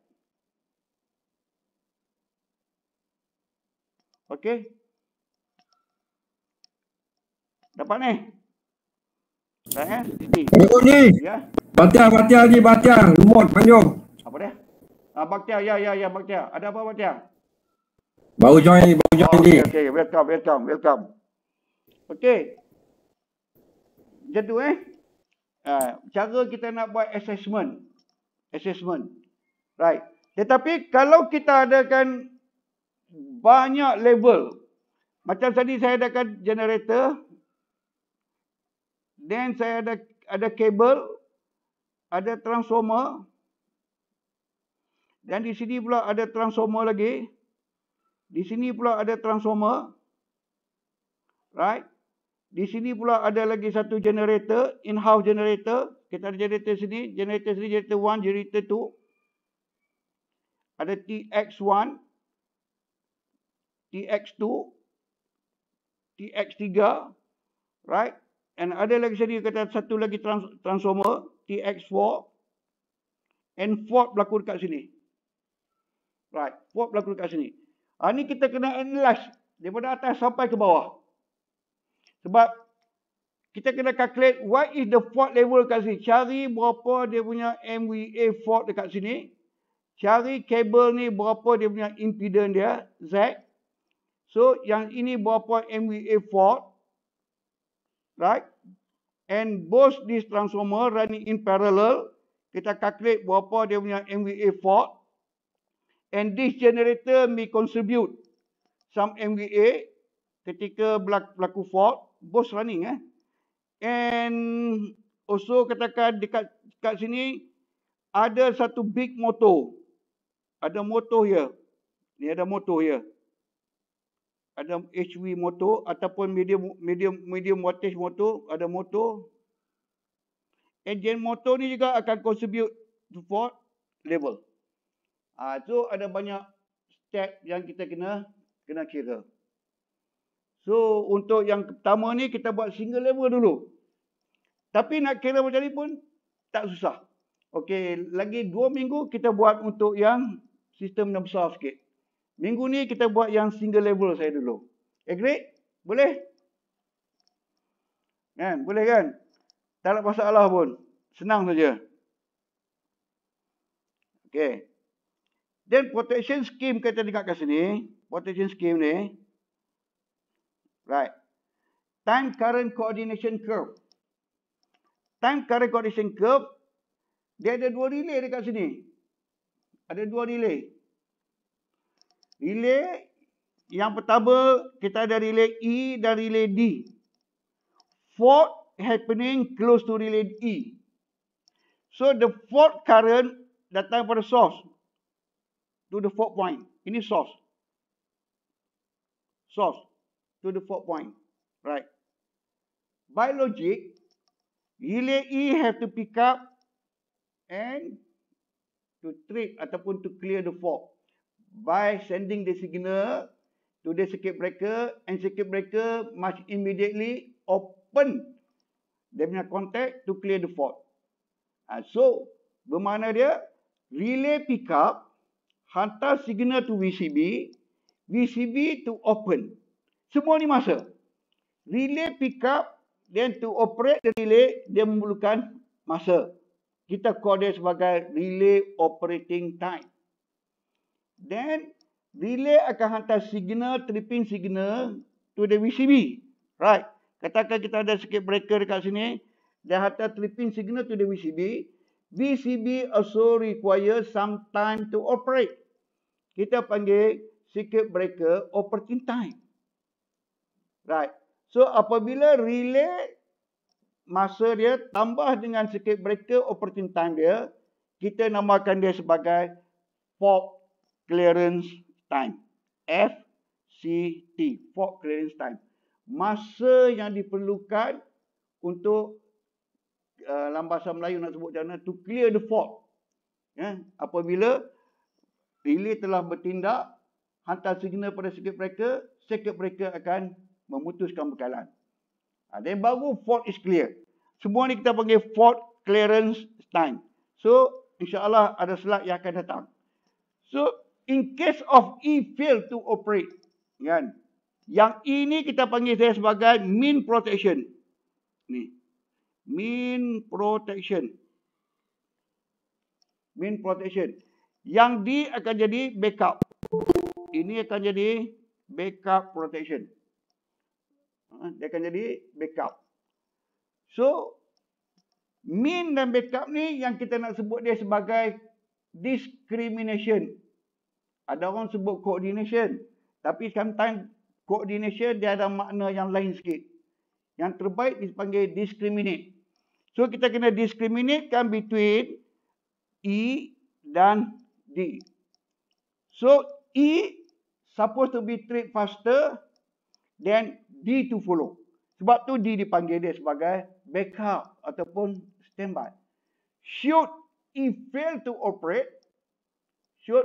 okey dapat ni dah eh ya? ni ni ya batia batia ni batia lumut panjang apa dia ah batia ya ya ya batia ada apa batia Baru join, baru join ni. Oh, okey. okay, welcome, welcome, welcome. Okay. Macam tu eh. Uh, cara kita nak buat assessment. Assessment. Right. Tetapi kalau kita adakan banyak level. Macam tadi saya adakan generator. Then saya ada ada kabel. Ada transformer. Dan di sini pula ada transformer lagi. Di sini pula ada transformer. Right? Di sini pula ada lagi satu generator, in-house generator. Kita ada generator sini, generator sini, generator 1, generator 2. Ada TX1, TX2, TX3. Right? And ada lagi sini kata satu lagi trans transformer, TX4. And Ford berlaku dekat sini. Right? Ford berlaku dekat sini. Ha, ni kita kena analyze daripada atas sampai ke bawah. Sebab kita kena calculate what is the fault level kat sini. Cari berapa dia punya MVA fault dekat sini. Cari kabel ni berapa dia punya impedance dia. Z. So yang ini berapa MVA fault. Right. And both this transformer running in parallel. Kita calculate berapa dia punya MVA fault. And this generator may contribute some MVA ketika berlaku fault, both running. Eh. And also katakan dekat, dekat sini, ada satu big motor. Ada motor here. Ni ada motor here. Ada HV motor ataupun medium medium medium wattage motor. Ada motor. Engine motor ni juga akan contribute to fault level. Ha, ah, itu ada banyak step yang kita kena kena kira. So, untuk yang pertama ni kita buat single level dulu. Tapi nak kira macam ni pun tak susah. Okey, lagi dua minggu kita buat untuk yang sistem yang besar sikit. Minggu ni kita buat yang single level saya dulu. Agree? Boleh? Kan? Boleh kan? Tak ada masalah pun. Senang saja. Okey. Then protection scheme kita dekat kat sini. Protection scheme ni. Right. Time current coordination curve. Time current coordination curve. Dia ada dua relay dekat sini. Ada dua relay. Relay. Yang pertama kita ada relay E dan relay D. Fault happening close to relay E. So the fault current datang pada source to the fourth point. Ini source. Source to the fourth point. Right. By logic, relay E have to pick up and to trip ataupun to clear the fault by sending the signal to the circuit breaker and circuit breaker must immediately open the punya contact to clear the fault. Uh, so, bermakna dia relay pick up hantar signal to VCB, VCB to open. Semua ni masa. Relay pick up, then to operate the relay, dia memerlukan masa. Kita call dia sebagai relay operating time. Then, relay akan hantar signal, tripping signal to the VCB. Right. Katakan kita ada circuit breaker dekat sini. Dia hantar tripping signal to the VCB. VCB also require some time to operate kita panggil circuit breaker operating time. Right. So apabila relay masa dia tambah dengan circuit breaker operating time dia, kita namakan dia sebagai fault clearance time. FCT, fault clearance time. Masa yang diperlukan untuk uh, dalam bahasa Melayu nak sebut macam to clear the fault. Yeah. Apabila Pilih telah bertindak hantar signal pada circuit mereka, circuit mereka akan memutuskan bekalan Ada ah, yang baru fault is clear semua ni kita panggil fault clearance time so insyaallah ada slide yang akan datang so in case of E fail to operate kan yang ini e kita panggil saya sebagai mean protection ni mean protection mean protection yang D akan jadi backup. Ini akan jadi backup protection. Ha, dia akan jadi backup. So, mean dan backup ni yang kita nak sebut dia sebagai discrimination. Ada orang sebut coordination. Tapi sometimes coordination dia ada makna yang lain sikit. Yang terbaik dipanggil discriminate. So kita kena discriminate kan between E dan D. So E supposed to be trade faster than D to follow. Sebab tu D dipanggil dia sebagai backup ataupun standby. Should E fail to operate, should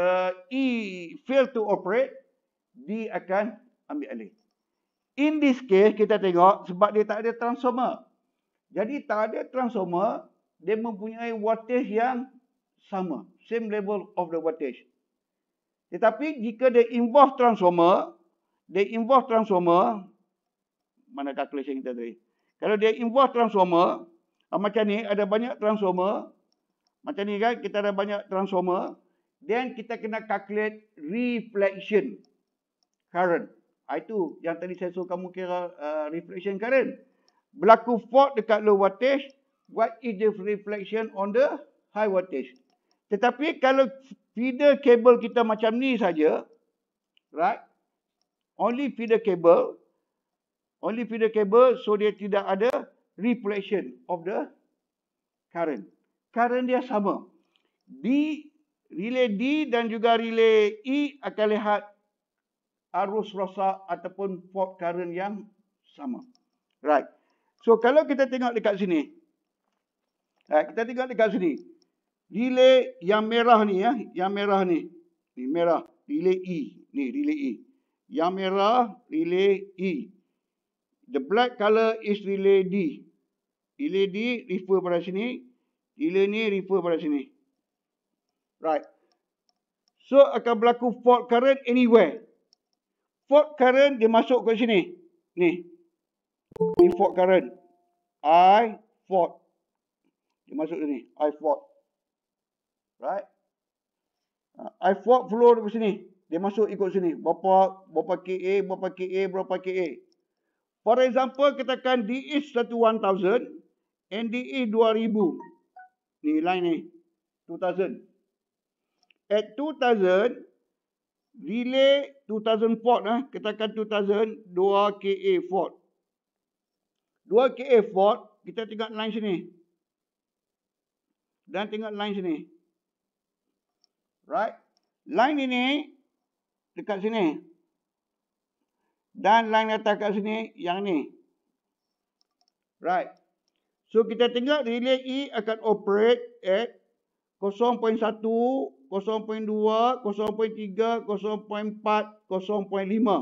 uh, E fail to operate, D akan ambil alih. In this case, kita tengok sebab dia tak ada transformer. Jadi tak ada transformer, dia mempunyai wattage yang sama. Same level of the voltage. Tetapi jika dia involve transformer, dia involve transformer, mana calculation kita tadi? Kalau dia involve transformer, ah, macam ni, ada banyak transformer, macam ni kan, kita ada banyak transformer, then kita kena calculate reflection current. Ah, itu yang tadi saya suruh kamu kira uh, reflection current. Berlaku fault dekat low voltage, what is the reflection on the high voltage? Tetapi kalau feeder cable kita macam ni saja, right? Only feeder cable, only feeder cable, so dia tidak ada reflection of the current. Current dia sama. D, relay D dan juga relay E akan lihat arus rosak ataupun fault current yang sama. Right. So kalau kita tengok dekat sini, right, kita tengok dekat sini relay yang merah ni ya, yang merah ni. Ni merah, relay E. Ni relay E. Yang merah relay E. The black color is relay D. Relay D refer pada sini. Relay ni refer pada sini. Right. So akan berlaku fault current anywhere. Fault current dia masuk ke sini. Ni. Ni fault current. I fault. Dia masuk sini. I fault right? Uh, I flow flow dari sini. Dia masuk ikut sini. Berapa berapa KA, berapa KA, berapa KA. For example, kita katakan DE is 1000, NDE 2000. Ni line ni. 2000. At 2000, relay 2000 port eh. Katakan 2000, 2 KA port. 2 KA port, kita tengok line sini. Dan tengok line sini right line ini dekat sini dan line atas dekat sini yang ni right so kita tengok relay E akan operate at 0.1, 0.2, 0.3, 0.4, 0.5.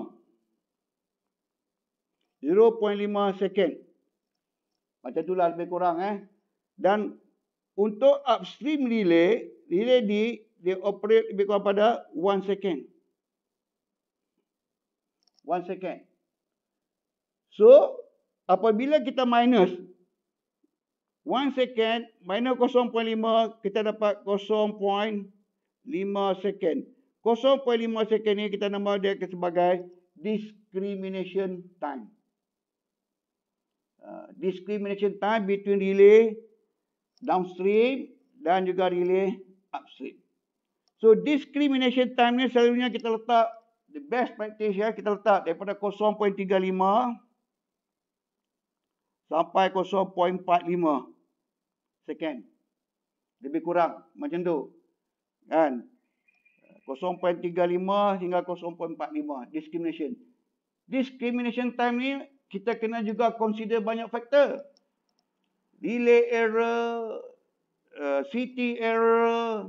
0.5 second. Macam itulah lebih kurang eh. Dan untuk upstream relay, relay di dia operate lebih kurang pada 1 second. 1 second. So, apabila kita minus 1 second, minus 0.5, kita dapat 0.5 second. 0.5 second ni kita nama dia sebagai discrimination time. Uh, discrimination time between relay downstream dan juga relay upstream. So discrimination time ni selalunya kita letak the best practice ya kita letak daripada 0.35 sampai 0.45 second. Lebih kurang macam tu. Kan? 0.35 hingga 0.45 discrimination. Discrimination time ni kita kena juga consider banyak faktor. Delay error, uh, CT error,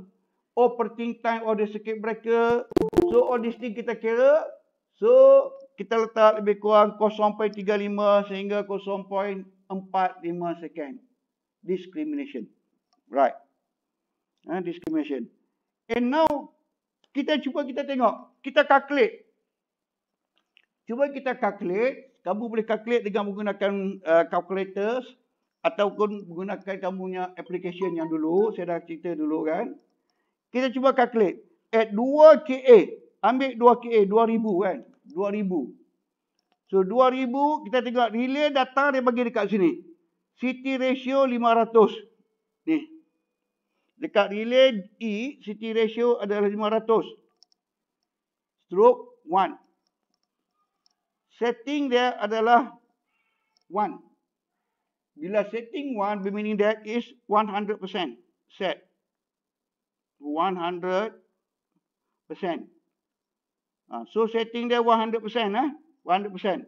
operating oh, time the circuit breaker. So all this thing kita kira. So kita letak lebih kurang 0.35 sehingga 0.45 second. Discrimination. Right. Eh, discrimination. And now kita cuba kita tengok. Kita calculate. Cuba kita calculate. Kamu boleh calculate dengan menggunakan uh, calculators. Ataupun menggunakan kamu punya application yang dulu. Saya dah cerita dulu kan. Kita cuba calculate. At 2 KA. Ambil 2 KA. 2,000 kan. 2,000. So 2,000 kita tengok relay datang dia bagi dekat sini. City ratio 500. Ni. Dekat relay E, city ratio adalah 500. Stroke 1. Setting dia adalah 1. Bila setting 1, meaning that is 100% set. 100%. Uh, ah, so setting dia 100%. Eh? 100%.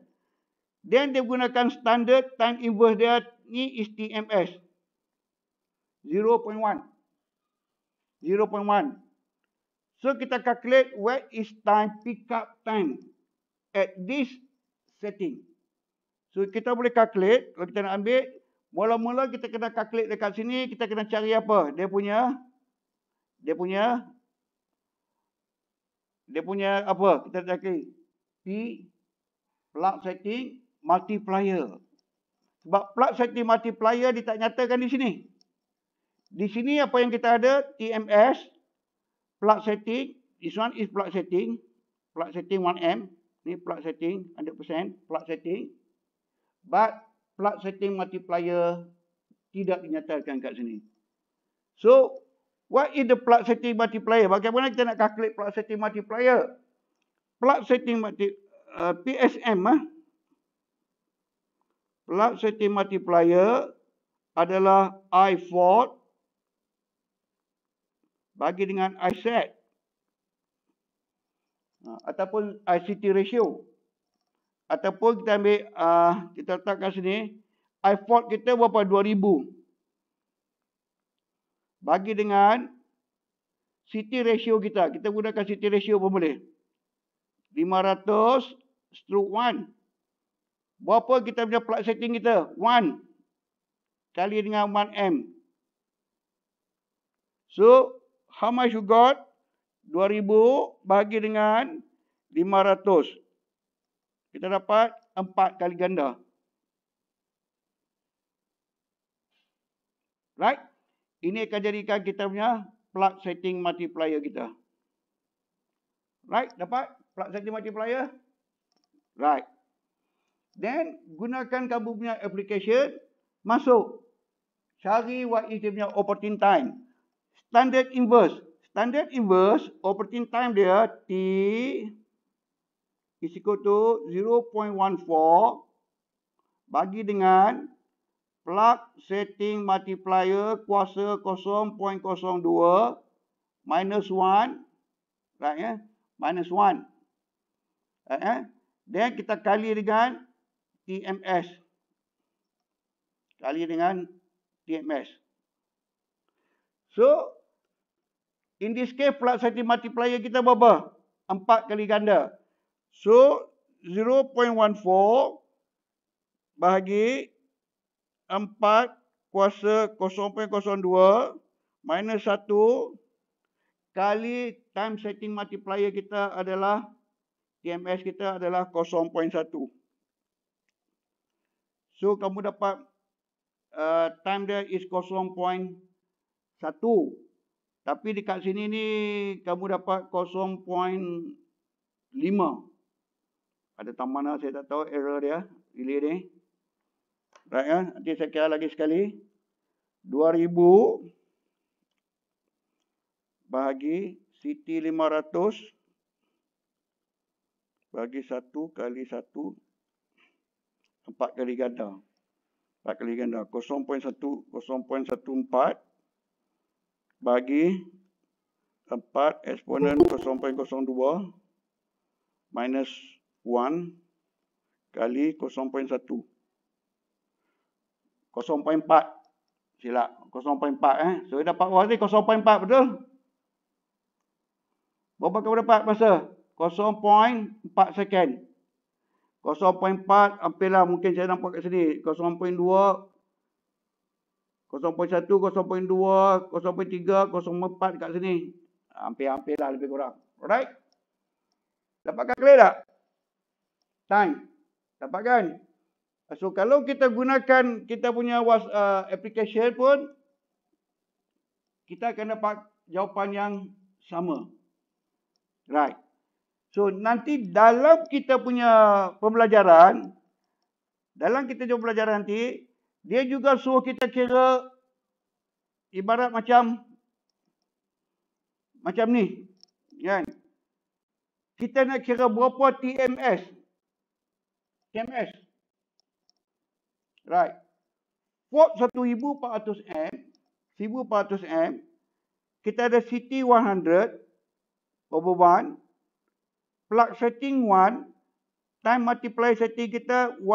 Then dia gunakan standard time inverse dia ni is TMS. 0.1. 0.1. So kita calculate what is time pick up time at this setting. So kita boleh calculate kalau kita nak ambil. Mula-mula kita kena calculate dekat sini. Kita kena cari apa dia punya dia punya dia punya apa kita cakap P plug setting multiplier sebab plug setting multiplier dia tak nyatakan di sini di sini apa yang kita ada TMS plug setting this one is plug setting plug setting 1M ni plug setting 100% plug setting but plug setting multiplier tidak dinyatakan kat sini so What is the plug setting multiplier? Bagaimana kita nak calculate plug setting multiplier? Plug setting multiplier, uh, PSM. Eh? Ah. Plug setting multiplier adalah I 4 bagi dengan I set. Ha, ataupun ICT ratio. Ataupun kita ambil, uh, kita letakkan sini. I 4 kita berapa? 2,000 bagi dengan city ratio kita. Kita gunakan city ratio pun boleh. 500 stroke 1. Berapa kita punya plug setting kita? 1. Kali dengan 1M. So, how much you got? 2000 bagi dengan 500. Kita dapat 4 kali ganda. Right? Ini akan jadikan kita punya plug setting multiplier kita. Right? Dapat? Plug setting multiplier? Right. Then, gunakan kamu punya application. Masuk. Cari what is dia punya operating time. Standard inverse. Standard inverse, operating time dia T is equal to 0.14 bagi dengan 0.14 plug setting multiplier kuasa 0.02 minus 1 right eh minus 1 right eh then kita kali dengan TMS kali dengan TMS so in this case plug setting multiplier kita berapa empat kali ganda so 0.14 bahagi 4 kuasa 0.02 minus 1 kali time setting multiplier kita adalah TMS kita adalah 0.1. So kamu dapat uh, time dia is 0.1. Tapi dekat sini ni kamu dapat 0.5. Ada tambahan lah, saya tak tahu error dia. Relay dia. Right, ah. ya? Nanti saya kira lagi sekali. 2000 bahagi CT 500 bagi 1 kali 1 4 kali ganda. 4 kali ganda. 0.1 0.14 bagi 4 eksponen 0.02 minus 1 kali 0.1. 0.4 silap 0.4 eh so dapat wah ni 0.4 betul berapa kau dapat masa 0.4 second 0.4 ampilah mungkin saya nampak kat sini 0.2 0.1 0.2 0.3 0.4 kat sini hampir-hampir lah lebih kurang alright dapatkan clear tak time dapatkan So kalau kita gunakan kita punya was, uh, application pun kita akan dapat jawapan yang sama. Right. So nanti dalam kita punya pembelajaran dalam kita jumpa pelajaran nanti dia juga suruh kita kira ibarat macam macam ni kan kita nak kira berapa TMS TMS Right. Port 1400M, 1400M, kita ada CT100, over 1, plug setting 1, time multiply setting kita 1.0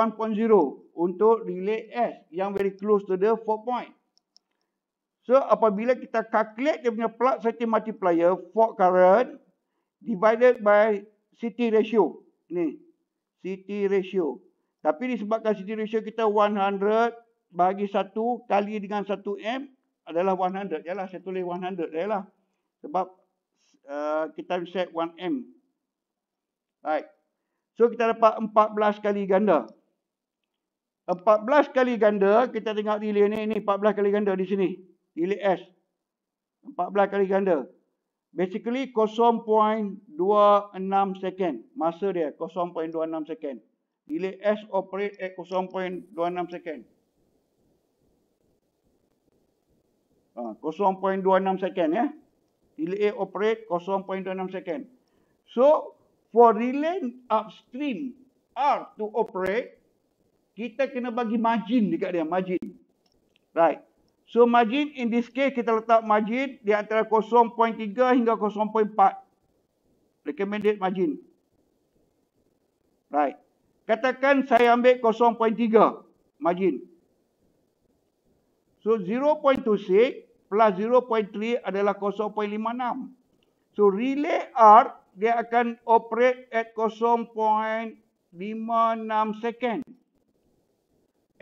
untuk relay S yang very close to the 4 point. So, apabila kita calculate dia punya plug setting multiplier, fault current divided by CT ratio. Ni, CT ratio. Tapi disebabkan city ratio kita 100 bagi 1 kali dengan 1 M adalah 100. Yalah, saya tulis 100. Yalah. Sebab uh, kita set 1 M. Right. So, kita dapat 14 kali ganda. 14 kali ganda, kita tengok delay ni. Ini 14 kali ganda di sini. Delay S. 14 kali ganda. Basically, 0.26 second. Masa dia 0.26 second delay S operate at 0.26 second. Ha, 0.26 second ya. Delay A operate 0.26 second. So, for relay upstream R to operate, kita kena bagi margin dekat dia, margin. Right. So, margin in this case, kita letak margin di antara 0.3 hingga 0.4. Recommended margin. Right. Katakan saya ambil 0.3 margin. So 0.26 plus 0.3 adalah 0.56. So relay R dia akan operate at 0.56 second.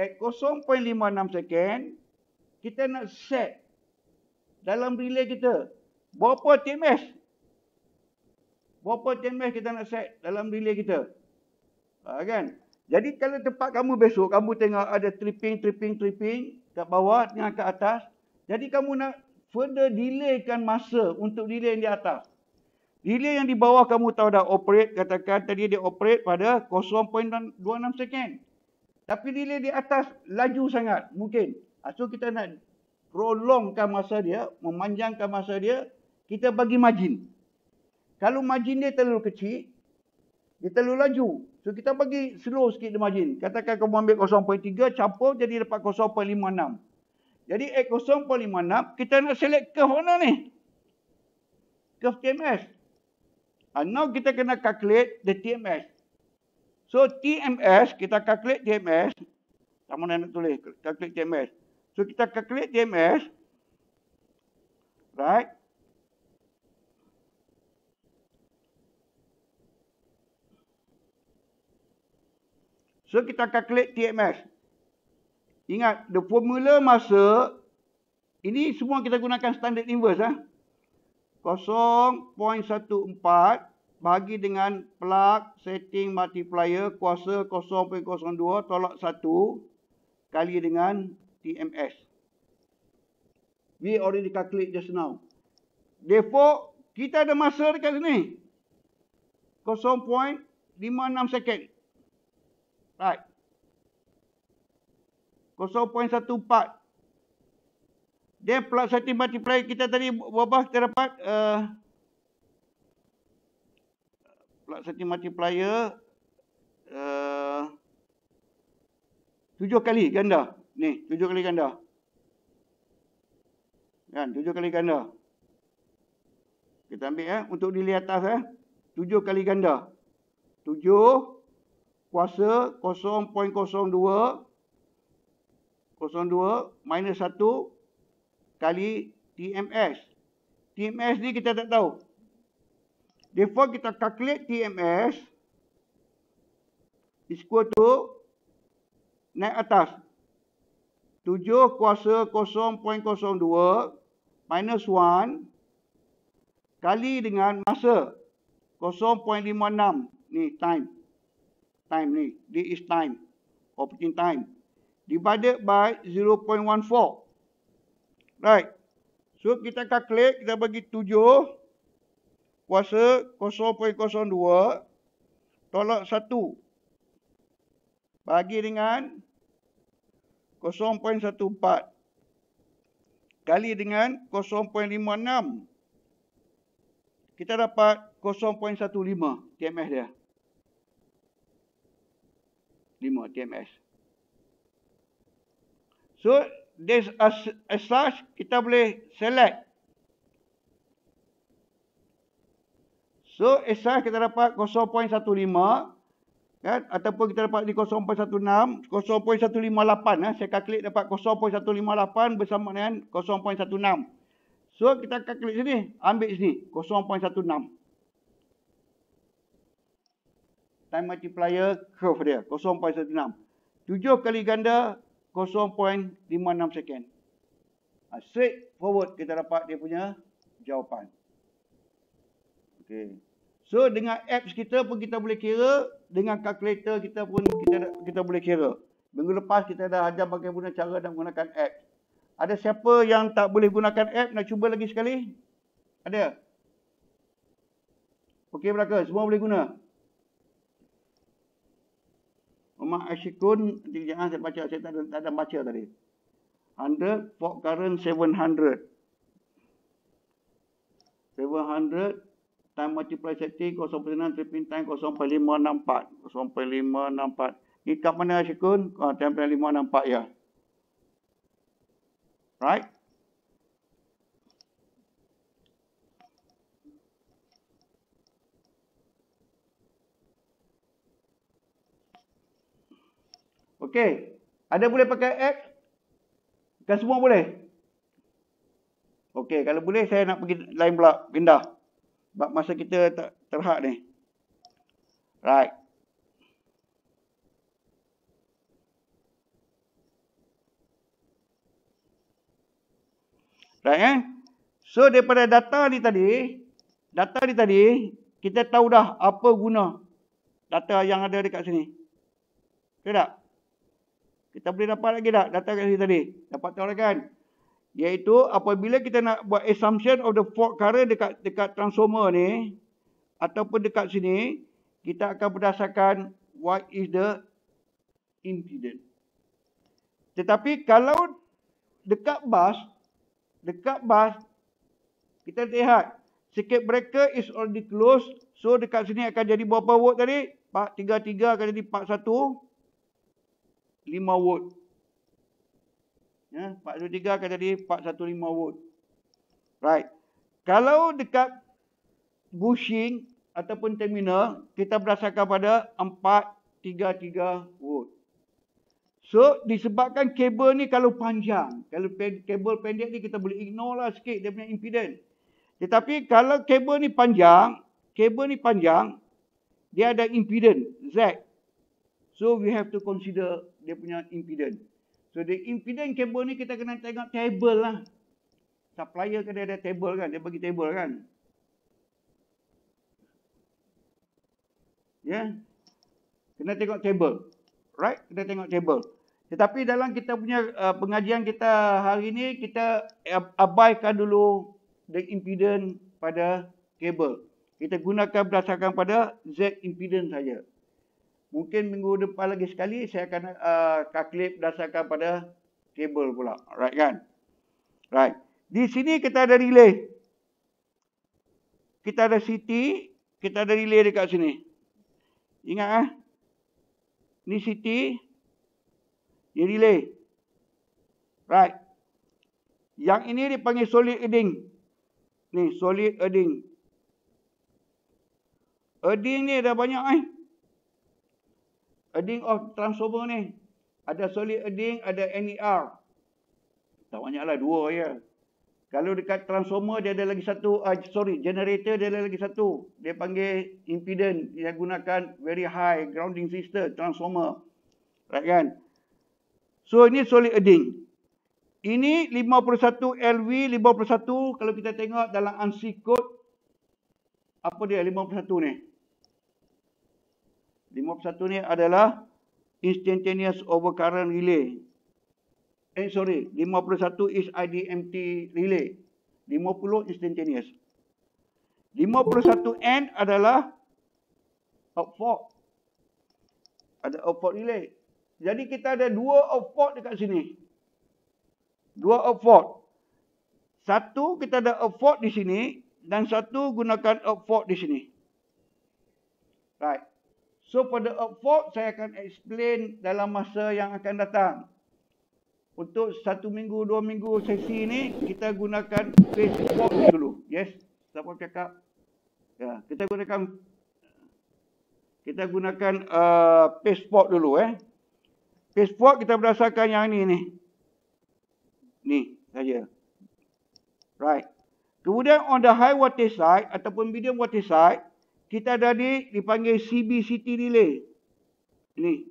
At 0.56 second, kita nak set dalam relay kita. Berapa TMS? Berapa TMS kita nak set dalam relay kita? Ha, kan? Jadi kalau tempat kamu besok, kamu tengok ada tripping, tripping, tripping kat bawah dengan kat atas. Jadi kamu nak further delaykan masa untuk delay yang di atas. Delay yang di bawah kamu tahu dah operate, katakan tadi dia operate pada 0.26 second. Tapi delay di atas laju sangat mungkin. Ha, so kita nak prolongkan masa dia, memanjangkan masa dia, kita bagi margin. Kalau margin dia terlalu kecil, dia terlalu laju. So kita bagi slow sikit dia margin. Katakan kamu ambil 0.3 campur jadi dapat 0.56. Jadi eh, at 0.56 kita nak select curve mana ni? Curve TMS. And ah, now kita kena calculate the TMS. So TMS kita calculate TMS. Tak mana nak tulis calculate TMS. So kita calculate TMS. Right? So kita akan klik TMS. Ingat, the formula masa, ini semua kita gunakan standard inverse. ah ha? 0.14 bagi dengan plug setting multiplier kuasa 0.02 tolak 1 kali dengan TMS. We already calculate just now. Therefore, kita ada masa dekat sini. 0.56 second. Right. 0.14. Dia plus satu multiply kita tadi berapa kita dapat? Uh, eh, plus satu multiplier. Eh, tujuh kali ganda. Ni, tujuh kali ganda. Kan, tujuh kali ganda. Kita ambil ya, eh, untuk dilihat atas ya. Eh. Tujuh kali ganda. Tujuh kuasa 0.02 02 minus 1 kali TMS. TMS ni kita tak tahu. Therefore kita calculate TMS is equal to naik atas. 7 kuasa 0.02 minus 1 kali dengan masa 0.56 ni time time ni. This is time. Operating time. Divided by 0.14. Right. So kita akan Kita bagi 7. Kuasa 0.02. Tolak 1. Bagi dengan 0.14. Kali dengan 0.56. Kita dapat 0.15 TMS dia. 5 TMS. So, this as, as such, kita boleh select. So, as such, kita dapat 0.15 kan? ataupun kita dapat di 0.16, 0.158. Kan? Saya akan klik dapat 0.158 bersama dengan 0.16. So, kita akan klik sini. Ambil sini. 0.16. time multiplier curve dia 0.16. 7 kali ganda 0.56 second. Ha, ah, straight forward kita dapat dia punya jawapan. Okay. So dengan apps kita pun kita boleh kira, dengan kalkulator kita pun kita kita boleh kira. Minggu lepas kita dah ajar bagaimana cara dan menggunakan apps. Ada siapa yang tak boleh gunakan app nak cuba lagi sekali? Ada. Okey, berapa? Semua boleh guna. Umar Ashikun, tiga jangan saya baca, saya tak ada, tak ada baca tadi. 100, Port Current 700. 700, time multiply safety 0.9, 3.9, 0.564. Ni kat mana Ashikun? Uh, ah, time 564 ya. Right? Okey. Ada boleh pakai X? Kan semua boleh? Okey, kalau boleh saya nak pergi lain pula. Pindah. Sebab masa kita tak terhad ni. Right. Right eh? So, daripada data ni tadi. Data ni tadi. Kita tahu dah apa guna data yang ada dekat sini. Tidak? Tidak? Kita boleh dapat lagi tak data kat sini tadi? Dapat tahu kan? Iaitu apabila kita nak buat assumption of the fault current dekat dekat transformer ni ataupun dekat sini, kita akan berdasarkan what is the incident. Tetapi kalau dekat bus, dekat bus kita lihat circuit breaker is already closed. So dekat sini akan jadi berapa volt tadi? 43 akan jadi 41 volt. 5 volt. Ya, 43 akan jadi 415 volt. Right. Kalau dekat bushing ataupun terminal, kita berdasarkan pada 433 volt. So, disebabkan kabel ni kalau panjang, kalau kabel pendek ni kita boleh ignore lah sikit dia punya impedance. Tetapi kalau kabel ni panjang, kabel ni panjang, dia ada impedance, Z. So we have to consider dia punya impedance. So the impedance kabel ni kita kena tengok table lah. Supplier kena ada table kan. Dia bagi table kan. Ya. Yeah. Kena tengok table. Right? Kena tengok table. Tetapi dalam kita punya uh, pengajian kita hari ni, kita abaikan dulu the impedance pada cable. Kita gunakan berdasarkan pada Z impedance saja mungkin minggu depan lagi sekali saya akan uh, calculate berdasarkan pada kabel pula. Right kan? Right. Di sini kita ada relay. Kita ada CT, kita ada relay dekat sini. Ingat eh? Ni CT, ni relay. Right. Yang ini dipanggil solid earning. Ni solid earning. Earning ni ada banyak eh. Earning of transformer ni. Ada solid earning, ada NER. Tak banyak lah, dua ya. Kalau dekat transformer, dia ada lagi satu. Uh, sorry, generator dia ada lagi satu. Dia panggil impedance. Dia gunakan very high grounding system, transformer. Right kan? So, ini solid earning. Ini 51 LV, 51. Kalau kita tengok dalam ANSI code. Apa dia 51 ni? 51 ni adalah instantaneous overcurrent relay. Eh sorry, 51 is IDMT relay. 50 instantaneous. 51N adalah outfork. Ada outfork relay. Jadi kita ada dua outfork dekat sini. Dua outfork. Satu kita ada outfork di sini dan satu gunakan outfork di sini. Right. So pada effort saya akan explain dalam masa yang akan datang. Untuk satu minggu, dua minggu sesi ini kita gunakan Facebook dulu. Yes, siapa cakap? Ya, kita gunakan kita gunakan uh, passport dulu eh. Facebook kita berdasarkan yang ni ni. Ni saja. Right. Kemudian on the high water side ataupun medium water side kita ada di dipanggil CBCT relay. Ini.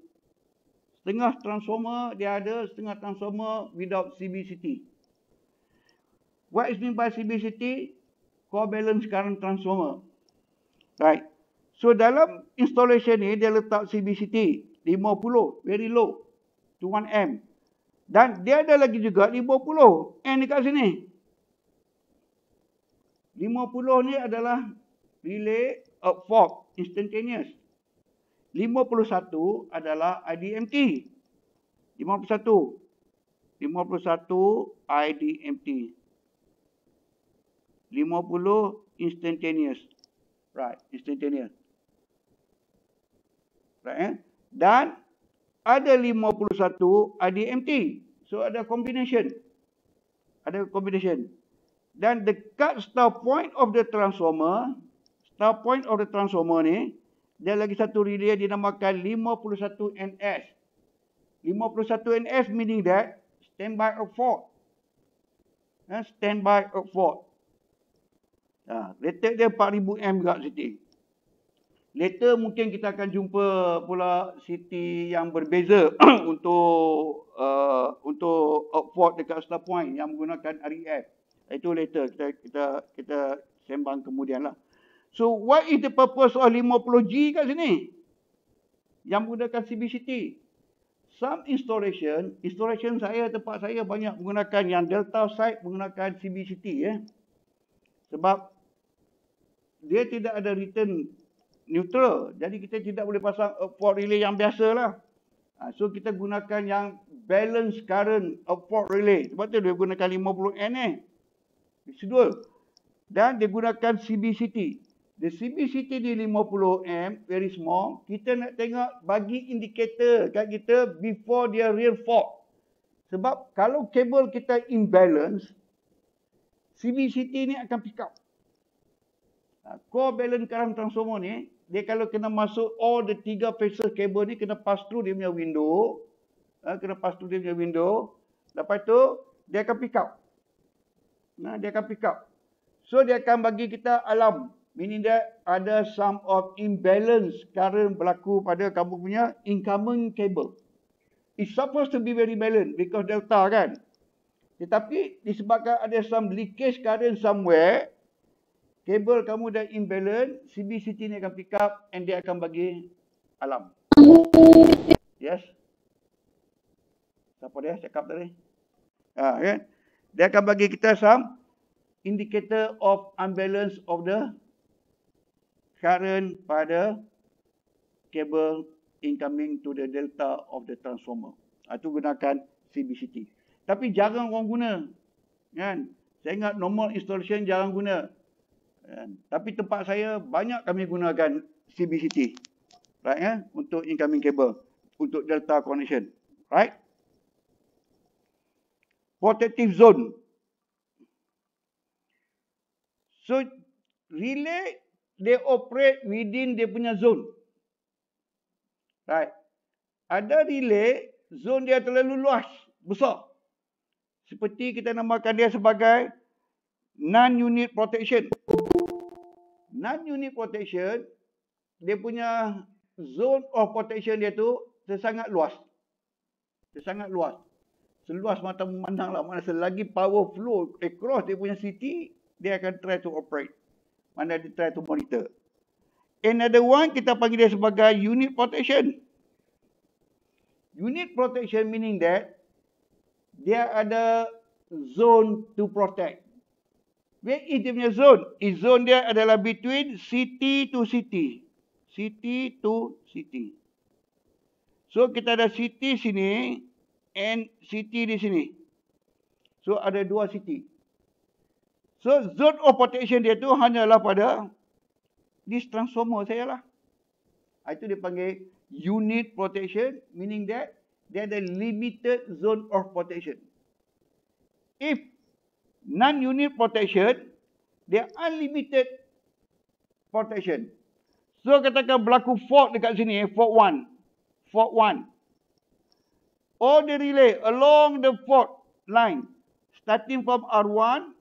Setengah transformer dia ada, setengah transformer without CBCT. What is mean by CBCT? Core balance current transformer. Right. So dalam installation ni dia letak CBCT 50, very low. To 1 m Dan dia ada lagi juga 50. And dekat sini. 50 ni adalah relay uh, fork instantaneous. 51 adalah IDMT. 51. 51 IDMT. 50 instantaneous. Right, instantaneous. Right, eh? Dan ada 51 IDMT. So ada combination. Ada combination. Dan dekat cut point of the transformer tahap point of the transformer ni, dia lagi satu relay dinamakan 51NS. 51NS meaning that standby of fault. Ha, standby of fault. Ha, letak dia 4000M juga Siti. Later mungkin kita akan jumpa pula Siti yang berbeza untuk uh, untuk outport dekat start point yang menggunakan REF. Itu later kita kita kita sembang kemudianlah. So what is the purpose of 50G kat sini? Yang menggunakan CBCT. Some installation, installation saya tempat saya banyak menggunakan yang delta side menggunakan CBCT ya. Eh. Sebab dia tidak ada return neutral. Jadi kita tidak boleh pasang port relay yang biasa lah. Ha, so kita gunakan yang balance current port relay. Sebab tu dia gunakan 50N eh. Sedul. Dan dia gunakan CBCT. The CB di 50M, very small. Kita nak tengok bagi indikator kat kita before dia real fault. Sebab kalau kabel kita imbalance, CB City ni akan pick up. Ha, core balance current transformer ni, dia kalau kena masuk all the tiga faces kabel ni, kena pass through dia punya window. Ha, kena pass through dia punya window. Lepas tu, dia akan pick up. Nah, ha, dia akan pick up. So, dia akan bagi kita alam meaning that ada some of imbalance current berlaku pada kamu punya incoming cable. It's supposed to be very balanced because delta kan. Tetapi disebabkan ada some leakage current somewhere, kabel kamu dah imbalance, CBCT ni akan pick up and dia akan bagi alam. Yes? Siapa dia cakap tadi? Ha, kan? Dia akan bagi kita some indicator of unbalance of the current pada kabel incoming to the delta of the transformer. Itu ah, gunakan CBCT. Tapi jarang orang guna. Kan? Saya ingat normal installation jarang guna. Kan? Tapi tempat saya banyak kami gunakan CBCT. Right, eh? Untuk incoming cable, Untuk delta connection. Right? Protective zone. So, relay they operate within dia punya zone. Right. Ada relay, zone dia terlalu luas, besar. Seperti kita namakan dia sebagai non-unit protection. Non-unit protection, dia punya zone of protection dia tu sangat luas. Dia sangat luas. Seluas mata memandang lah. Mana selagi power flow across dia punya city, dia akan try to operate mana dia try to monitor. Another one kita panggil dia sebagai unit protection. Unit protection meaning that dia ada zone to protect. Where is dia punya zone? Is zone dia adalah between city to city. City to city. So kita ada city sini and city di sini. So ada dua city. So zone of protection dia tu hanyalah pada this transformer saya lah. Ah, itu dia panggil unit protection meaning that there are limited zone of protection. If non-unit protection, there are unlimited protection. So katakan berlaku fault dekat sini, eh, fault 1. Fault 1. All the relay along the fault line starting from R1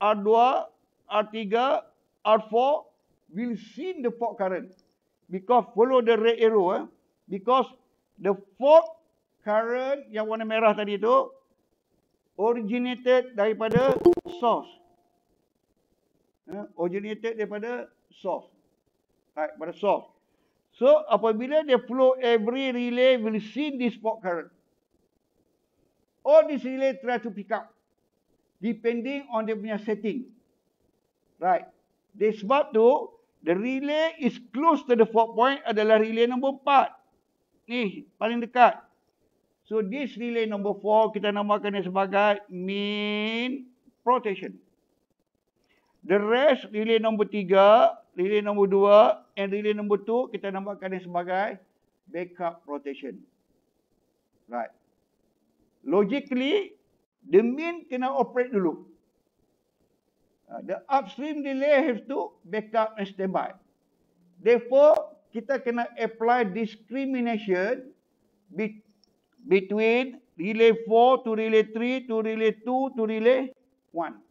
R2, R3, R4 will see the fault current. Because follow the red arrow. Eh? Because the fault current yang warna merah tadi tu originated daripada source. Eh? Originated daripada source. Right, pada source. So, apabila dia flow every relay will see this fault current. All this relay try to pick up depending on dia punya setting. Right. Di sebab tu, the relay is close to the fourth point adalah relay nombor empat. Ni, paling dekat. So, this relay nombor four, kita namakan dia sebagai main protection. The rest, relay nombor tiga, relay nombor dua, and relay nombor tu, kita namakan dia sebagai backup protection. Right. Logically, The main kena operate dulu. Ha, the upstream delay have to backup and standby. Therefore, kita kena apply discrimination between relay 4 to relay 3 to relay 2 to relay 1.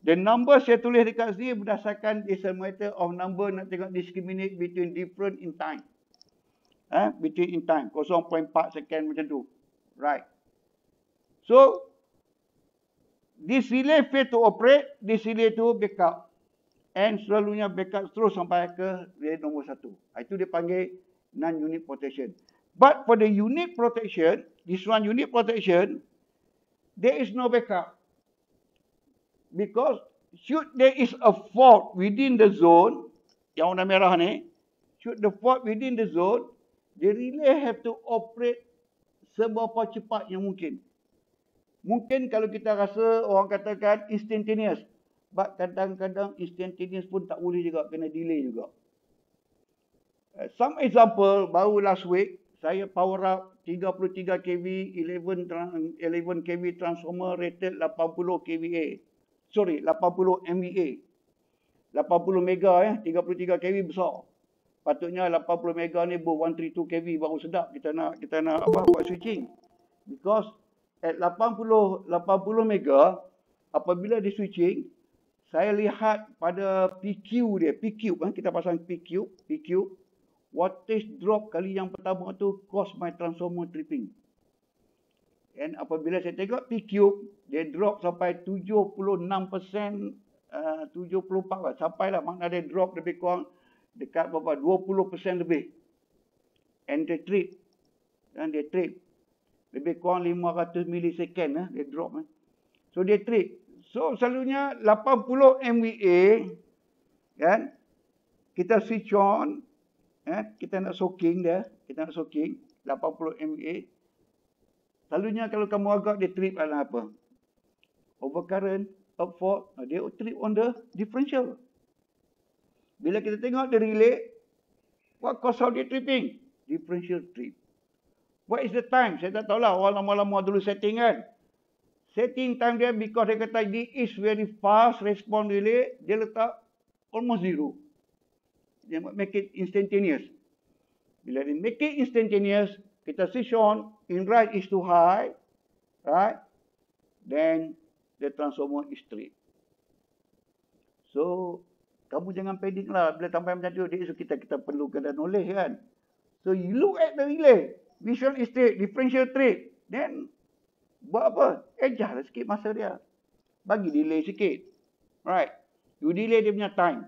The number saya tulis dekat sini berdasarkan is a matter of number nak tengok discriminate between different in time. Eh, between in time. 0.4 second macam tu. Right. So, this relay fail to operate, this relay tu backup. And selalunya backup terus sampai ke relay nombor satu. Ah, itu dia panggil non-unit protection. But for the unit protection, this one unit protection, there is no backup. Because should there is a fault within the zone, yang warna merah ni, should the fault within the zone, the relay have to operate seberapa cepat yang mungkin. Mungkin kalau kita rasa orang katakan instantaneous. But kadang-kadang instantaneous pun tak boleh juga. Kena delay juga. Eh, some example baru last week. Saya power up 33 kV, 11, 11 kV transformer rated 80 kVA. Sorry, 80 MVA. 80 mega ya, eh, 33 kV besar. Patutnya 80 mega ni buat 132 kV baru sedap kita nak kita nak apa buat switching. Because at 80 80 mega apabila di switching saya lihat pada PQ dia PQ kan eh, kita pasang PQ PQ wattage drop kali yang pertama tu cause my transformer tripping and apabila saya tengok PQ dia drop sampai 76% Uh, 74 lah. Sampai lah. Maknanya dia drop lebih kurang dekat berapa? 20% lebih. And they trip. Dan dia trip lebih kurang 500 milisecond eh, dia drop. Eh. So dia trip. So selalunya 80 MVA kan kita switch on eh, kita nak soaking dia, kita nak soaking 80 MVA. Selalunya kalau kamu agak dia trip adalah apa? Overcurrent, fault, ah, dia trip on the differential. Bila kita tengok dia relay, what cause of the tripping? Differential trip. What is the time? Saya tak tahulah orang lama-lama dulu setting kan. Setting time dia because dia kata this is very fast respond delay. Dia letak almost zero. Dia make it instantaneous. Bila dia make it instantaneous, kita switch on. In right is too high. Right? Then the transformer is straight. So, kamu jangan panic lah. Bila sampai macam tu, dia kita, kita perlukan dan oleh kan. So, you look at the relay visual estate, differential trade. Then, buat apa? Eh, Adjust lah sikit masa dia. Bagi delay sikit. Alright. You delay dia punya time.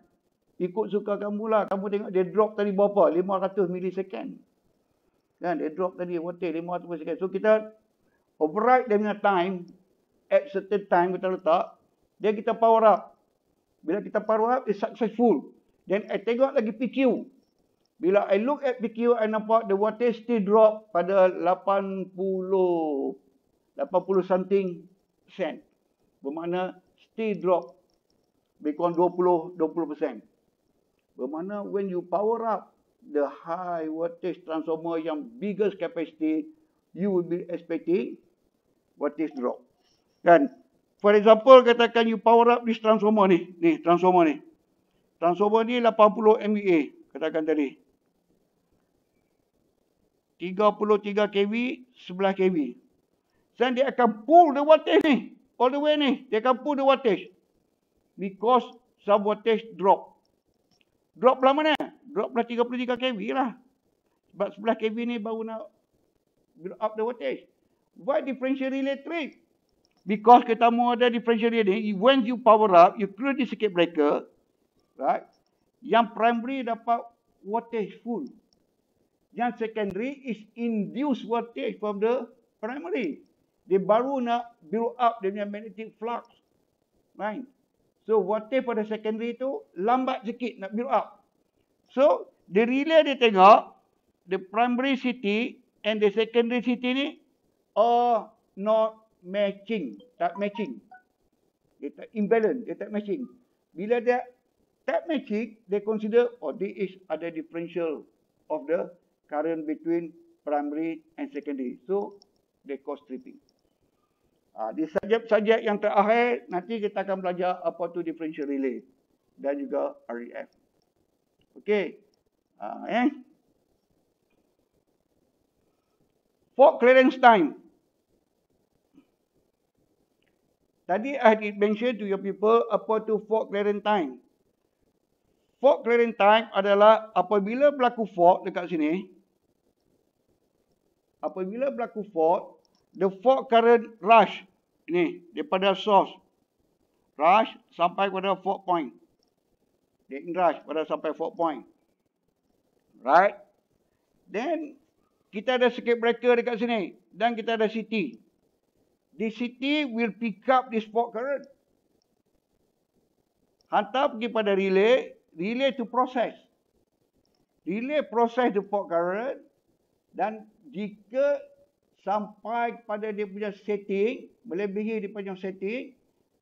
Ikut suka kamu lah. Kamu tengok dia drop tadi berapa? 500 millisecond. Kan? Dia drop tadi. Water 500 millisecond. So, kita override dia punya time. At certain time kita letak. Dia kita power up. Bila kita power up, it's successful. Then, I tengok lagi PQ. Bila I look at PQ, I nampak the water still drop pada 80, 80 something percent. Bermakna still drop. Bikon 20, 20%. Bermakna when you power up the high voltage transformer yang biggest capacity, you will be expecting voltage drop. Kan? For example, katakan you power up this transformer ni. Ni, transformer ni. Transformer ni 80 MVA. Katakan tadi. 33 kV, 11 kV. Then dia akan pull the voltage ni. All the way ni. Dia akan pull the voltage. Because some voltage drop. Drop lah mana? Drop lah 33 kV lah. Sebab 11 kV ni baru nak drop up the voltage. Why differential relay Because kita mau ada differential relay ni, when you power up, you create the circuit breaker, right? Yang primary dapat voltage full yang secondary is induced voltage from the primary. Dia baru nak build up dia punya magnetic flux. Right? So voltage pada secondary tu lambat sikit nak build up. So the relay dia tengok the primary city and the secondary city ni are not matching. Tak matching. Dia tak imbalance. Dia tak matching. Bila dia tak matching, they consider oh there is ada differential of the current between primary and secondary. So, they cause tripping. Ha, di subjek-subjek yang terakhir, nanti kita akan belajar apa tu differential relay dan juga REF. Okay, Ha, ah, eh. Fault clearance time. Tadi I had mentioned to your people apa tu fault clearance time. Fault clearance time adalah apabila berlaku fault dekat sini, apabila berlaku fault, the fault current rush ni daripada source rush sampai kepada fault point. Dia rush pada sampai fault point. Right? Then kita ada circuit breaker dekat sini dan kita ada city. Di city will pick up this fault current. Hantar pergi pada relay, relay to process. Relay process the fault current dan jika sampai kepada dia punya setting, melebihi dia punya setting,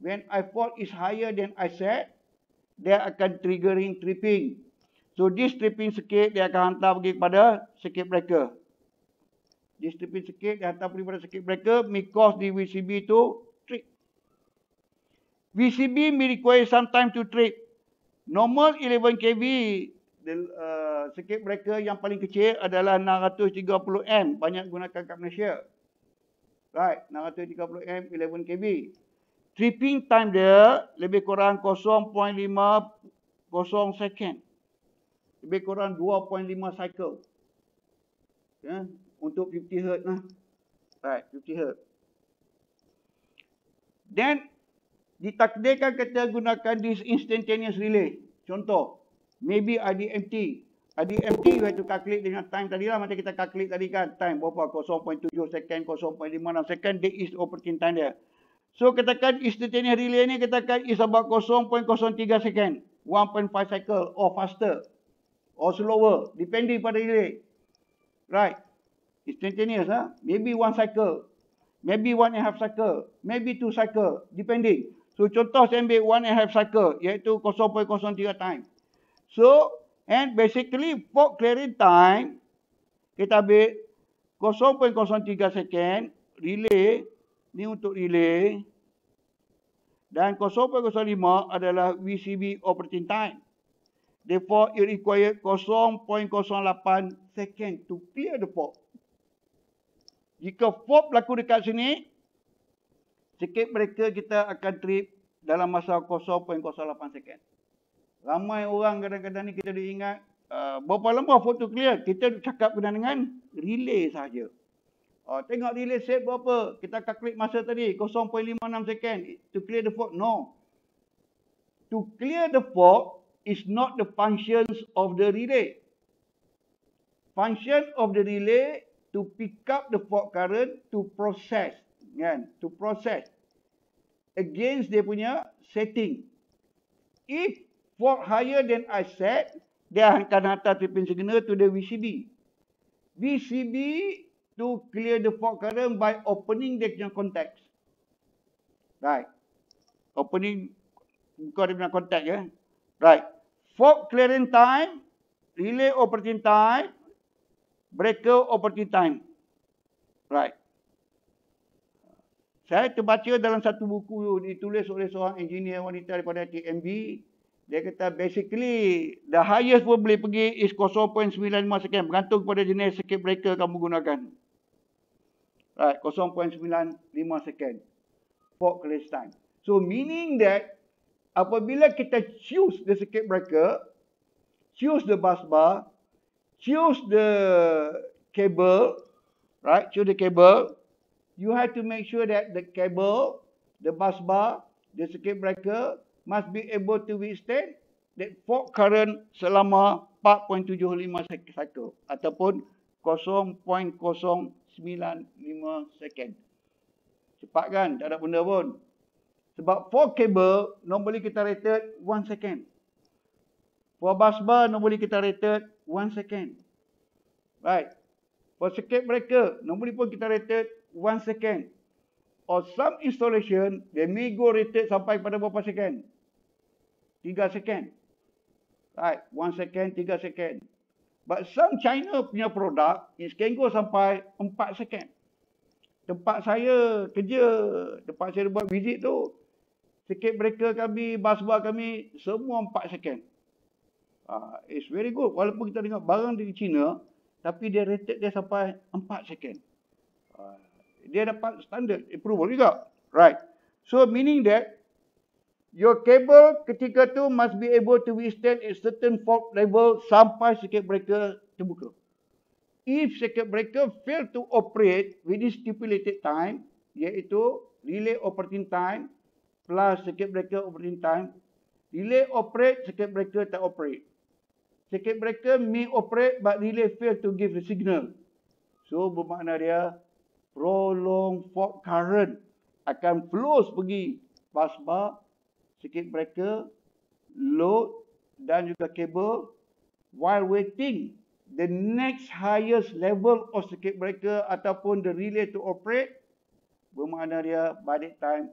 when I fall is higher than I set, dia akan triggering tripping. So this tripping sikit, dia akan hantar pergi kepada circuit breaker. This tripping sikit, dia hantar pergi kepada circuit breaker because the VCB tu trip. VCB may require some time to trip. Normal 11 kV sikit uh, mereka yang paling kecil adalah 630M banyak gunakan kat Malaysia. Right, 630M 11kb. Tripping time dia lebih kurang 0.50 second. Lebih kurang 2.5 cycle. yeah. untuk 50 Hz lah. Right, 50 Hz. Then ditakdirkan kita gunakan this instantaneous relay. Contoh maybe RDMT. RDMT you have to calculate dengan time tadi lah. Macam kita calculate tadi kan. Time berapa? 0.7 second, 0.56 second. That is operating time dia. So katakan instantaneous relay ni katakan is about 0.03 second. 1.5 cycle or faster or slower depending pada relay. Right. Instantaneous lah. Ha? Maybe one cycle. Maybe one and a half cycle. Maybe two cycle. Depending. So contoh saya ambil one and a half cycle iaitu 0.03 time. So, and basically for clearing time, kita ambil 0.03 second relay. Ni untuk relay. Dan 0.05 adalah VCB operating time. Therefore, it required 0.08 second to clear the fault. Jika fault berlaku dekat sini, sikit mereka kita akan trip dalam masa 0.08 second. Ramai orang kadang-kadang ni kita diingat uh, berapa lama foto clear kita cakap guna dengan relay saja. Uh, tengok relay set berapa? Kita akan masa tadi 0.56 second to clear the fault. No. To clear the fault is not the functions of the relay. Function of the relay to pick up the fault current to process kan to process against dia punya setting if work higher than I said, dia akan hantar tipping signal to the VCB. VCB to clear the fault current by opening the contact. Right. Opening buka dia punya contact ya. Right. Fault clearing time, relay operating time, breaker operating time. Right. Saya terbaca dalam satu buku ditulis oleh seorang engineer wanita daripada TMB. Dia kata basically the highest pun boleh pergi is 0.95 second. Bergantung kepada jenis circuit breaker kamu gunakan. Right, 0.95 second. For release time. So meaning that apabila kita choose the circuit breaker, choose the bus bar, choose the cable, right, choose the cable, you have to make sure that the cable, the bus bar, the circuit breaker, must be able to withstand that fault current selama 4.75 cycle ataupun 0.095 second. Cepat kan? Tak ada benda pun. Sebab 4 cable normally kita rated 1 second. for bus bar normally kita rated 1 second. Right. For circuit breaker, normally pun kita rated 1 second. Or some installation, they may go rated sampai pada berapa second. Tiga second. Right. One second, tiga second. But some China punya produk, it can go sampai empat second. Tempat saya kerja, tempat saya buat visit tu, sikit mereka kami, basbar kami, semua empat second. Uh, it's very good. Walaupun kita dengar barang dari China, tapi dia rated dia sampai empat second. Uh, dia dapat standard approval juga. Right. So, meaning that, Your cable ketika tu must be able to withstand a certain fault level sampai circuit breaker terbuka. If circuit breaker fail to operate within stipulated time, iaitu relay operating time plus circuit breaker operating time, relay operate, circuit breaker tak operate. Circuit breaker may operate but relay fail to give the signal. So bermakna dia prolong fault current akan flows pergi busbar circuit breaker, load dan juga kabel while waiting the next highest level of circuit breaker ataupun the relay to operate bermakna dia by that time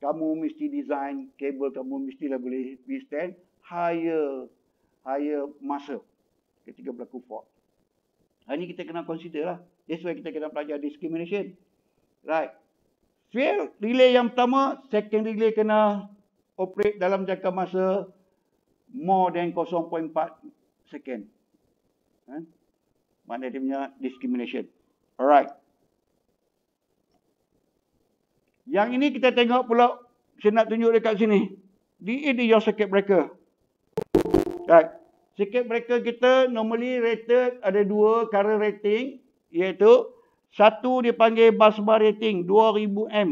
kamu mesti design kabel kamu mesti lah boleh withstand higher higher masa ketika berlaku fault. Hari ini kita kena consider lah. That's why kita kena pelajar discrimination. Right. Fail relay yang pertama, second relay kena operate dalam jangka masa more than 0.4 second. Ha? Eh? Mana dia punya discrimination. Alright. Yang ini kita tengok pula saya nak tunjuk dekat sini. Di eh, di your circuit breaker. Right. Circuit breaker kita normally rated ada dua current rating iaitu satu dipanggil bus bar rating 2000 m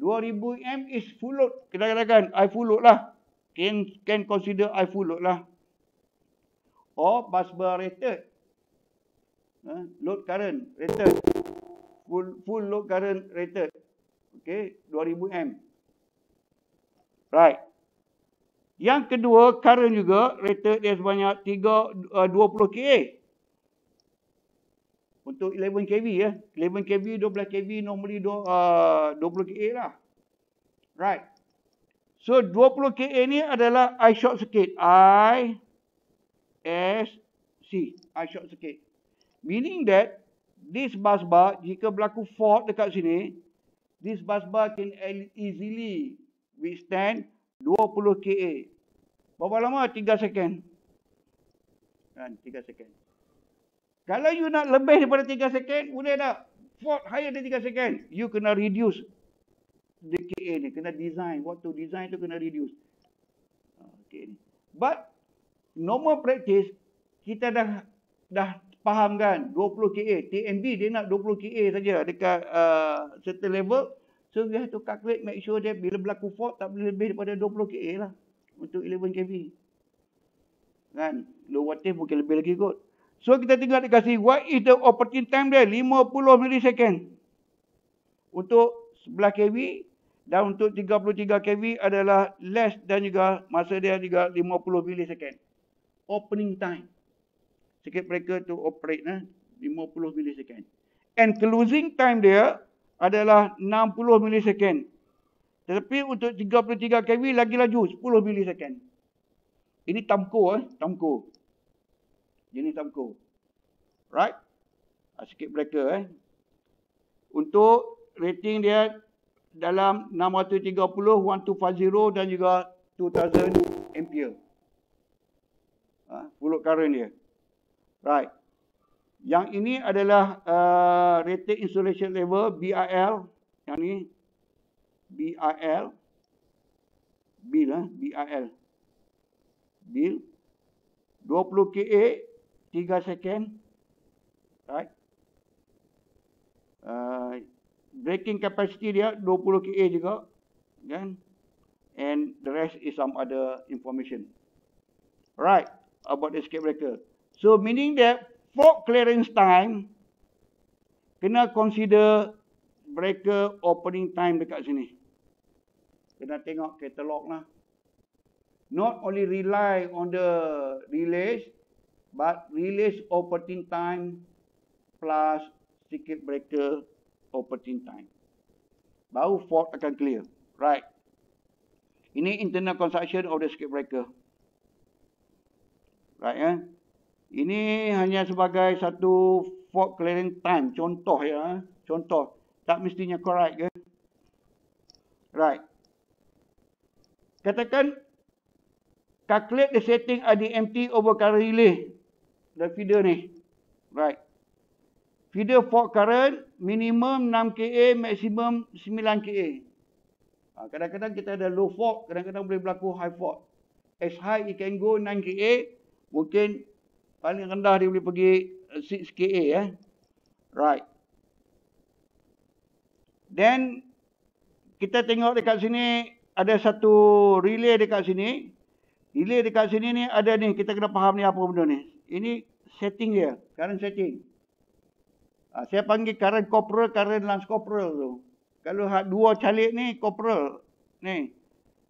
2000M is full load. Kita katakan I full load lah. Can, can consider I full load lah. Or bus bar rated. Huh? Ha? Load current rated. Full, full load current rated. Okay. 2000M. Right. Yang kedua, current juga rated dia sebanyak 3, uh, 20 KA untuk 11 kV ya. Eh. 11 kV, 12 kV normally do, uh, 20 kA lah. Right. So 20 kA ni adalah I short circuit. I S C. I short circuit. Meaning that this bus bar jika berlaku fault dekat sini, this bus bar can easily withstand 20 kA. Berapa lama? 3 second. kan? 3 second. Kalau you nak lebih daripada 3 second, boleh tak? Fort higher daripada 3 second. You kena reduce DKA ni. Kena design. Waktu design tu kena reduce. Okay. Ah, But, normal practice, kita dah dah faham kan 20 KA. TNB dia nak 20 KA saja dekat uh, certain level. So, we have to calculate, make sure dia bila berlaku fault, tak boleh lebih daripada 20 KA lah. Untuk 11 KB. Kan? Low water mungkin lebih lagi kot. So kita tinggal dikasih what is the operating time dia 50 milisecond. Untuk 11 kV dan untuk 33 kV adalah less dan juga masa dia juga 50 milisecond. Opening time. Sikit mereka tu operate eh 50 milisecond. And closing time dia adalah 60 milisecond. Tetapi untuk 33 kV lagi laju 10 milisecond. Ini tamko eh, tamko jenis tamko. Right? Ah, sikit breaker. eh. Untuk rating dia dalam 630, 1250 dan juga 2000 ampere. Ha, bulut current dia. Right. Yang ini adalah uh, rated insulation level BIL. Yang ni BIL. Bill lah. Eh? BIL. Bill. 20 KA tiga second right uh, braking capacity dia 20 ka juga kan and the rest is some other information right about the skate breaker so meaning that fork clearance time kena consider breaker opening time dekat sini kena tengok katalog lah not only rely on the relays but release operating time plus circuit breaker operating time. Baru fault akan clear. Right. Ini internal construction of the circuit breaker. Right ya. Eh? Ini hanya sebagai satu fault clearing time. Contoh ya. Eh? Contoh. Tak mestinya correct ke? Right. Katakan calculate the setting IDMT over current relay dan feeder ni. Right. Feeder port current minimum 6 KA, maksimum 9 KA. Ha, kadang-kadang kita ada low fork, kadang-kadang boleh berlaku high fork. As high it can go 9 KA, mungkin paling rendah dia boleh pergi 6 KA ya. Eh. Right. Then kita tengok dekat sini ada satu relay dekat sini. Relay dekat sini ni ada ni kita kena faham ni apa benda ni. Ini setting dia, current setting. Ha, saya panggil current corporal, current lance corporal tu. Kalau hak dua calik ni corporal. Ni.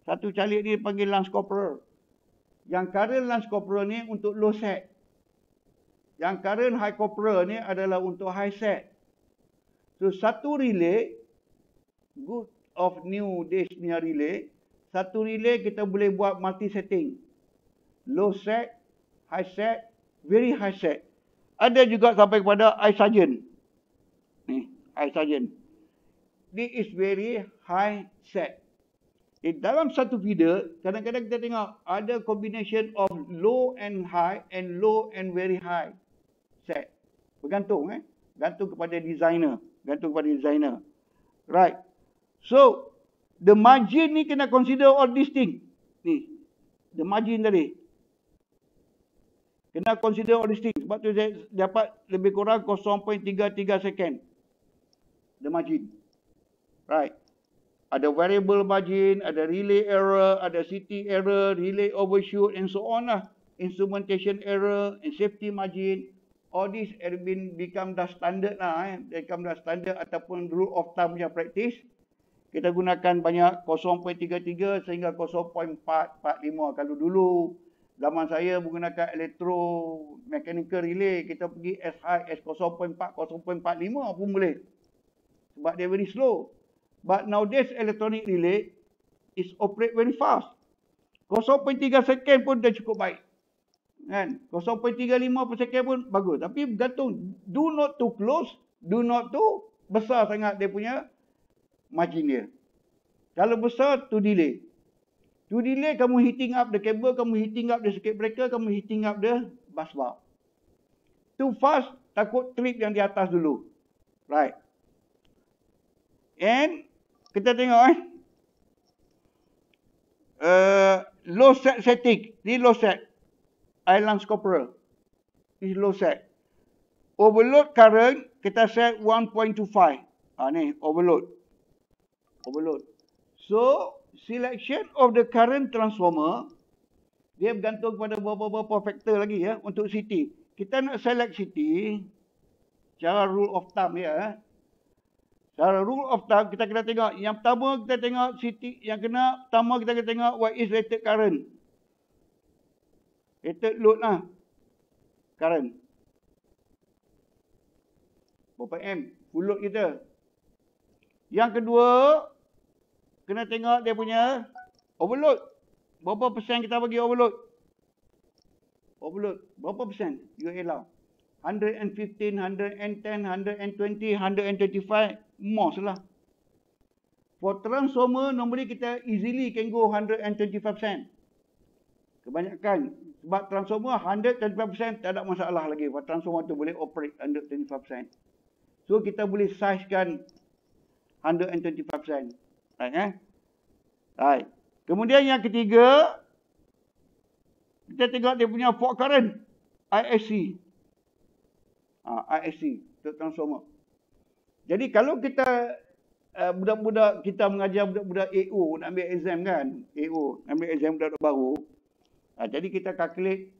Satu calik ni panggil lance corporal. Yang current lance corporal ni untuk low set. Yang current high corporal ni adalah untuk high set. So satu relay good of new days punya relay, satu relay kita boleh buat multi setting. Low set, high set, very high set. Ada juga sampai kepada eye sergeant. Ni, eh, eye sergeant. This is very high set. Di eh, dalam satu video, kadang-kadang kita tengok ada combination of low and high and low and very high set. Bergantung eh. Gantung kepada designer. Gantung kepada designer. Right. So, the margin ni kena consider all these things. Ni. The margin tadi. Kena consider all these things. Sebab tu saya dapat lebih kurang 0.33 second. The margin. Right. Ada variable margin, ada relay error, ada CT error, relay overshoot and so on lah. Instrumentation error and safety margin. All this have been become dah standard lah eh. Become dah standard ataupun rule of thumb yang practice. Kita gunakan banyak 0.33 sehingga 0.45 kalau dulu. Zaman saya menggunakan elektro mechanical relay, kita pergi as high as 0.4, 0.45 pun boleh. Sebab dia very slow. But nowadays electronic relay is operate very fast. 0.3 second pun dah cukup baik. Kan? 0.35 per second pun bagus. Tapi bergantung, do not too close, do not too besar sangat dia punya margin dia. Kalau besar, tu delay. To delay, kamu heating up the cable, kamu heating up the circuit breaker, kamu heating up the bus bar. Too fast, takut trip yang di atas dulu. Right. And, kita tengok eh. Uh, low set setting. Ini low set. Island corporal. Ini low set. Overload current, kita set 1.25. Ah, ni, overload. Overload. So, selection of the current transformer dia bergantung kepada beberapa-beberapa faktor lagi ya untuk city. Kita nak select city cara rule of thumb ya. Cara rule of thumb kita kena tengok yang pertama kita tengok city yang kena pertama kita kena tengok what is rated current. Rated load lah. Current. Berapa M? Full load kita. Yang kedua, kena tengok dia punya overload. Berapa persen kita bagi overload? Overload. Berapa persen you allow? 115, 110, 120, 125. Most lah. For transformer, normally kita easily can go 125%. Kebanyakan. Sebab transformer 125% tak ada masalah lagi. For transformer tu boleh operate 125%. So kita boleh sizekan 125%. Eh? Right. Kemudian yang ketiga, kita tengok dia punya fault current. ISC. Ha, ISC. Transformer. Jadi kalau kita eh, budak-budak, uh, kita mengajar budak-budak AO nak ambil exam kan. AO. Ambil exam budak-budak baru. Ha, jadi kita calculate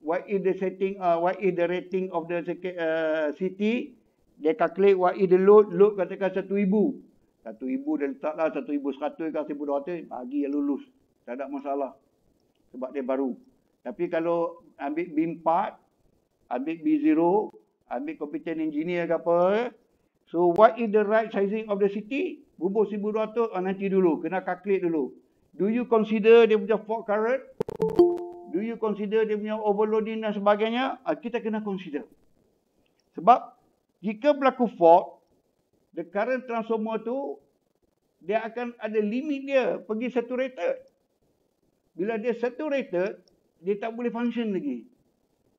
what is the setting, uh, what is the rating of the uh, city. Dia calculate what is the load. Load katakan 1,000. Satu ibu dia letak lah, satu ibu seratus ke satu ibu dua ratus, bagi yang lulus. Tak ada masalah. Sebab dia baru. Tapi kalau ambil B4, ambil B0, ambil competent engineer ke apa, so what is the right sizing of the city? Bubur sibu dua ratus, oh, nanti dulu. Kena calculate dulu. Do you consider dia punya fork current? Do you consider dia punya overloading dan sebagainya? Ah, kita kena consider. Sebab jika berlaku fault, the current transformer tu dia akan ada limit dia pergi saturated. Bila dia saturated, dia tak boleh function lagi.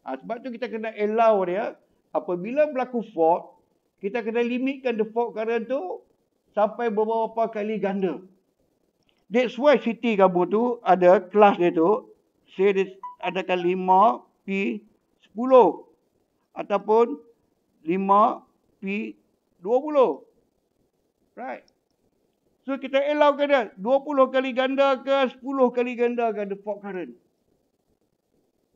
Ha, sebab tu kita kena allow dia apabila berlaku fault, kita kena limitkan the fault current tu sampai beberapa kali ganda. That's why CT kamu tu ada kelas dia tu, say dia adakan 5P10 ataupun 5P20. Right. So kita elaukan dia 20 kali ganda ke 10 kali ganda ke the fault current.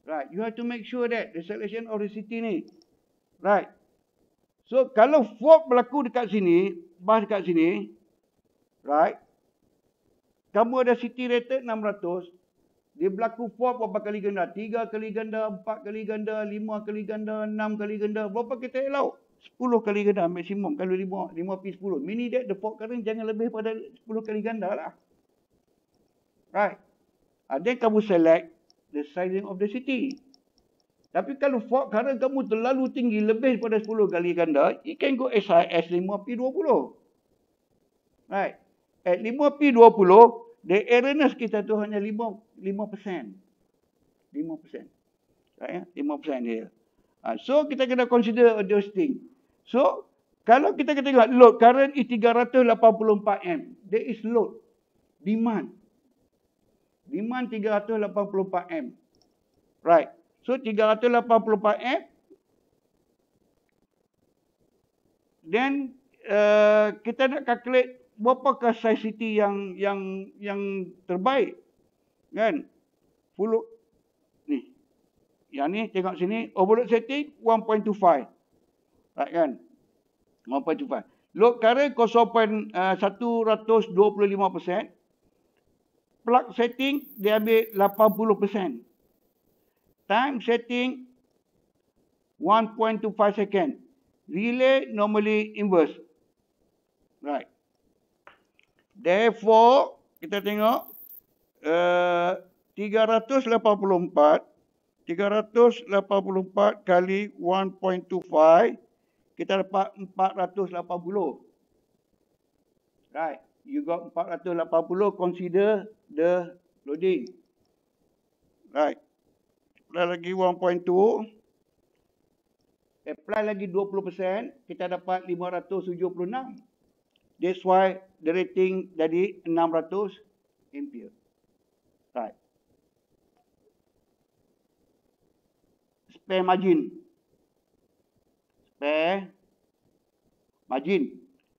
Right. You have to make sure that the selection of the city ni. Right. So kalau fault berlaku dekat sini, bas dekat sini. Right. Kamu ada city rated 600. Dia berlaku fault berapa kali ganda? 3 kali ganda, 4 kali ganda, 5 kali ganda, 6 kali ganda. Berapa kita elau? 10 kali ganda maksimum kalau 5 5 pi 10 mini that the fault current jangan lebih pada 10 kali ganda lah right uh, then kamu select the sizing of the city tapi kalau fault current kamu terlalu tinggi lebih pada 10 kali ganda you can go as high as 5 pi 20 right at 5 pi 20 the awareness kita tu hanya 5 5% 5% right ya 5% dia Ha, so kita kena consider those things. So kalau kita kata tengok load current is 384 M. There is load. Demand. Demand 384 M. Right. So 384 M. Then uh, kita nak calculate berapa ke size city yang yang yang terbaik. Kan? Full yang ni tengok sini overload setting 1.25 right kan 1.25 load current uh, 0.125% plug setting dia ambil 80% time setting 1.25 second relay normally inverse right therefore kita tengok uh, 384 384 kali 1.25 kita dapat 480. Right. You got 480 consider the loading. Right. Apply lagi 1.2. Apply lagi 20%, kita dapat 576. That's why the rating jadi 600 ampere. spare majin, Spare majin,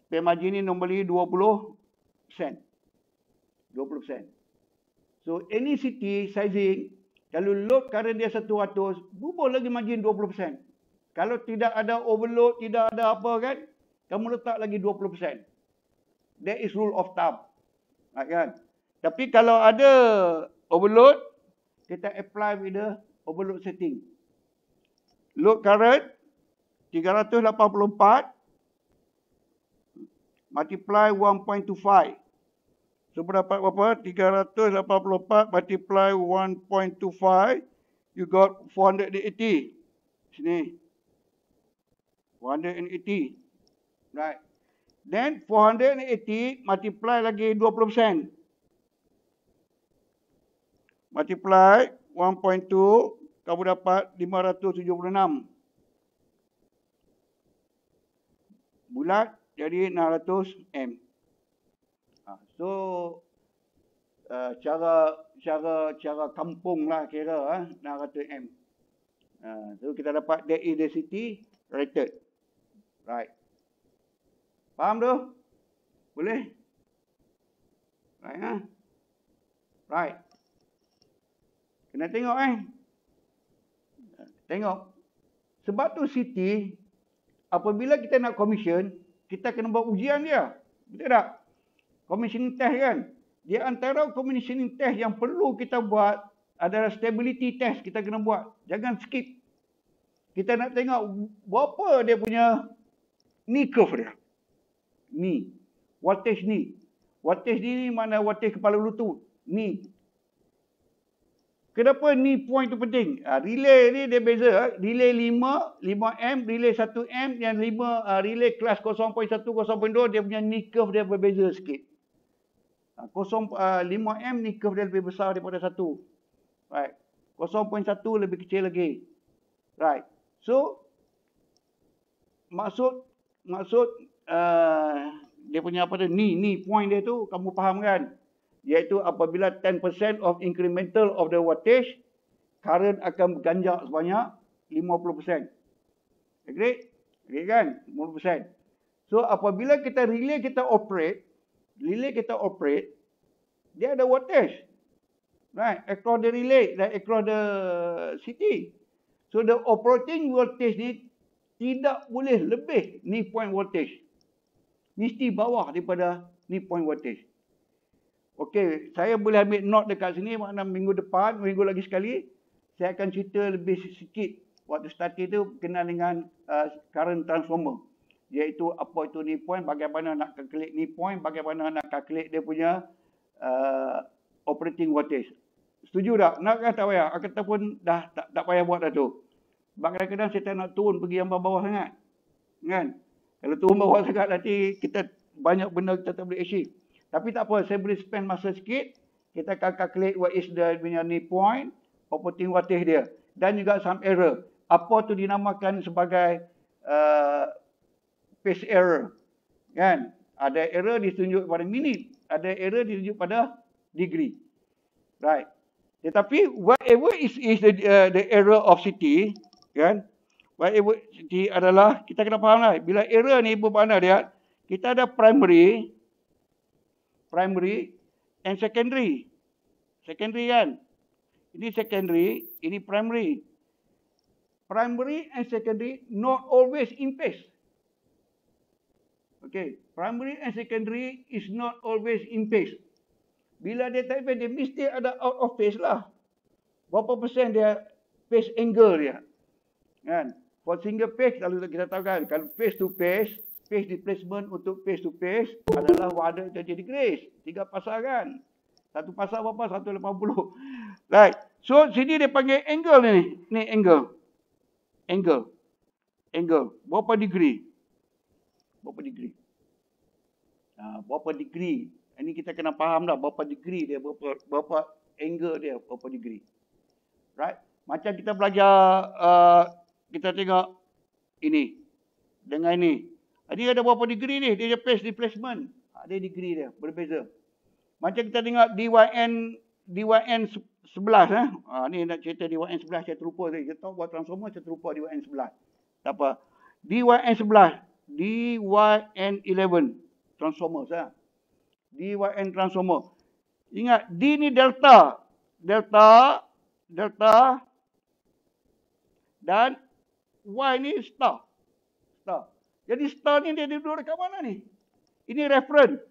Spare majin ini normally 20%. 20%. So any city sizing, kalau load current dia 100, bubuh lagi majin 20%. Kalau tidak ada overload, tidak ada apa kan, kamu letak lagi 20%. That is rule of thumb. Nah, kan? Tapi kalau ada overload, kita apply with the overload setting load current 384 multiply 1.25. So dapat berapa? 384 multiply 1.25 you got 480. Sini. 480. Right. Then 480 multiply lagi 20%. Multiply kamu dapat 576 bulat jadi 600 m. Ha, so uh, cara cara cara kampung lah kira ha, 600 m. Ha, so kita dapat DE density rated. Right. Faham tu? Boleh? Right ha? Right. Kena tengok eh. Tengok. Sebab tu Siti, apabila kita nak commission, kita kena buat ujian dia. Betul tak? Commissioning test kan? Di antara commissioning test yang perlu kita buat adalah stability test kita kena buat. Jangan skip. Kita nak tengok berapa dia punya ni curve dia. Ni. Wattage ni. Wattage ni ni mana wattage kepala lutut. Ni. Kenapa ni point tu penting? Ha, relay ni dia beza. Ha? Relay 5, 5M, relay 1M yang 5 ha, ah, relay kelas 0.1, 0.2 dia punya ni curve dia berbeza sikit. Ha, 0.5M ni curve dia lebih besar daripada 1. Right. 0.1 lebih kecil lagi. Right. So, maksud, maksud uh, dia punya apa tu? Ni, ni point dia tu kamu faham kan? iaitu apabila 10% of incremental of the wattage, current akan berganjak sebanyak 50%. Agree? Agree kan? 50%. So apabila kita relay kita operate, relay kita operate, dia ada wattage. Right? Across the relay, right? across the city. So the operating voltage ni tidak boleh lebih ni point voltage. Mesti bawah daripada ni point voltage. Okey, saya boleh ambil note dekat sini makna minggu depan, minggu lagi sekali saya akan cerita lebih sikit waktu study tu berkenaan dengan uh, current transformer iaitu apa itu ni point, bagaimana nak calculate ni point, bagaimana nak calculate dia punya uh, operating voltage. Setuju tak? Nak kan tak payah? Ataupun dah tak, tak payah buat dah tu. Sebab kadang-kadang saya tak nak turun pergi yang bawah-bawah sangat. Kan? Kalau turun bawah sangat nanti kita banyak benda kita tak boleh achieve. Tapi tak apa, saya boleh spend masa sikit. Kita akan calculate what is the punya ni point. Operating wattage dia. Dan juga some error. Apa tu dinamakan sebagai uh, phase error. Kan? Ada error ditunjuk pada minit. Ada error ditunjuk pada degree. Right. Tetapi whatever is, is the, uh, the error of city. Kan? Whatever city adalah. Kita kena faham lah. Bila error ni bermakna dia. Kita ada Primary primary and secondary. Secondary kan? Ini secondary, ini primary. Primary and secondary not always in phase. Okay, primary and secondary is not always in phase. Bila dia tak phase, dia mesti ada out of phase lah. Berapa persen dia phase angle dia. Kan? For single phase, kalau kita tahu kan, kalau phase to phase, Face displacement untuk face to face adalah wadah 100 grace. Tiga pasal kan? Satu pasal berapa? 180. Right. So, sini dia panggil angle ni. Ni angle. Angle. Angle. Berapa degree? Berapa degree? Ha, berapa degree? Ini kita kena faham dah berapa degree dia, berapa, berapa angle dia, berapa degree. Right? Macam kita belajar, uh, kita tengok ini. Dengan ini. Ah, dia ada berapa degree ni? Dia ada place replacement. Ada ah, degree dia. Berbeza. Macam kita tengok DYN DYN 11. Eh? Ha, ni nak cerita DYN 11. Saya terlupa tadi. Saya tahu buat transformer. Saya terlupa DYN 11. Tak apa. DYN 11. DYN 11. Transformer. Ha? DYN transformer. Ingat. D ni delta. Delta. Delta. Dan Y ni star. Star. Jadi star ni dia duduk dekat mana ni? Ini referen.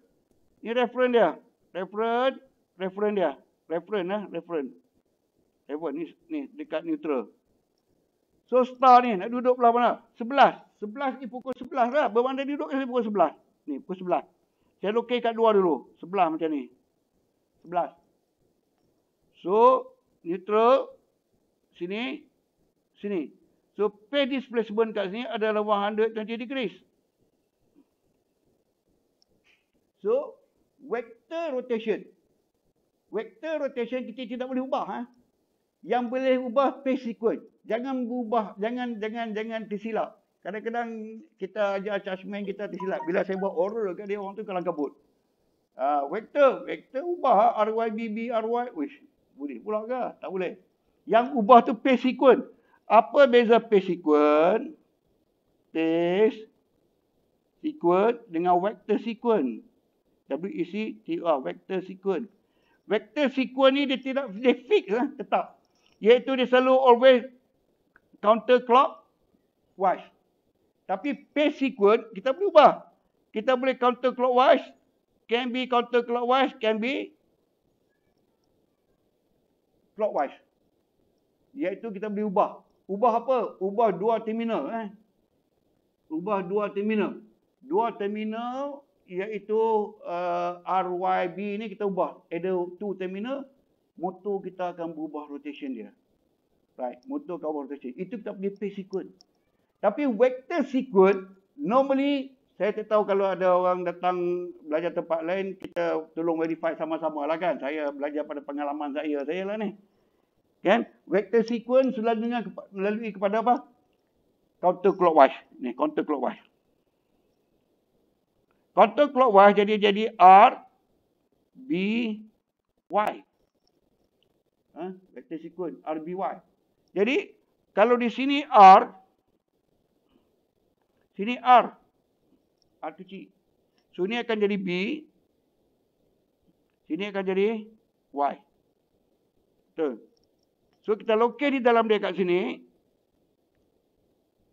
Ini referen dia. Referen. Referen dia. Referen lah. Eh? Referen. Referen ni, ni dekat neutral. So star ni nak duduk belah mana? Sebelah. Sebelah ni pukul sebelah lah. Bermanda dia duduk ni pukul sebelah. Ni pukul sebelah. Saya lukis kat dua dulu. Sebelah macam ni. Sebelah. So neutral. Sini. Sini. So pay displacement kat sini adalah 120 degrees. So vector rotation. Vector rotation kita tidak boleh ubah ha. Yang boleh ubah phase sequence. Jangan berubah, jangan jangan jangan tersilap. Kadang-kadang kita ajar charge kita tersilap. Bila saya buat oral kat dia orang tu kelang kabut. Uh, vector, vector ubah ha? Ah. RYBB, RY. Wish, boleh pula ke? Tak boleh. Yang ubah tu phase sequence. Apa beza page sequence? Page sequence dengan vector sequence. WEC TR, vector sequence. Vector sequence ni dia tidak dia fix lah, tetap. Iaitu dia selalu always counter clock wise. Tapi page sequence kita boleh ubah. Kita boleh counter clockwise. Can be counter clockwise. Can be clockwise. Iaitu kita boleh ubah. Ubah apa? Ubah dua terminal. Eh? Ubah dua terminal. Dua terminal iaitu uh, RYB ni kita ubah. Ada two terminal. Motor kita akan berubah rotation dia. Right. Motor akan berubah rotation. Itu kita pergi pay sequence. Tapi vector sequence, normally, saya tak tahu kalau ada orang datang belajar tempat lain, kita tolong verify sama-sama lah kan. Saya belajar pada pengalaman saya, saya lah ni kan vector sequence selalunya melalui kepada apa counter clockwise ni counter clockwise counter clockwise jadi jadi r b y ha? vector sequence r b y jadi kalau di sini r sini r r tu c so ni akan jadi b sini akan jadi y betul So kita lokeh di dalam dia kat sini.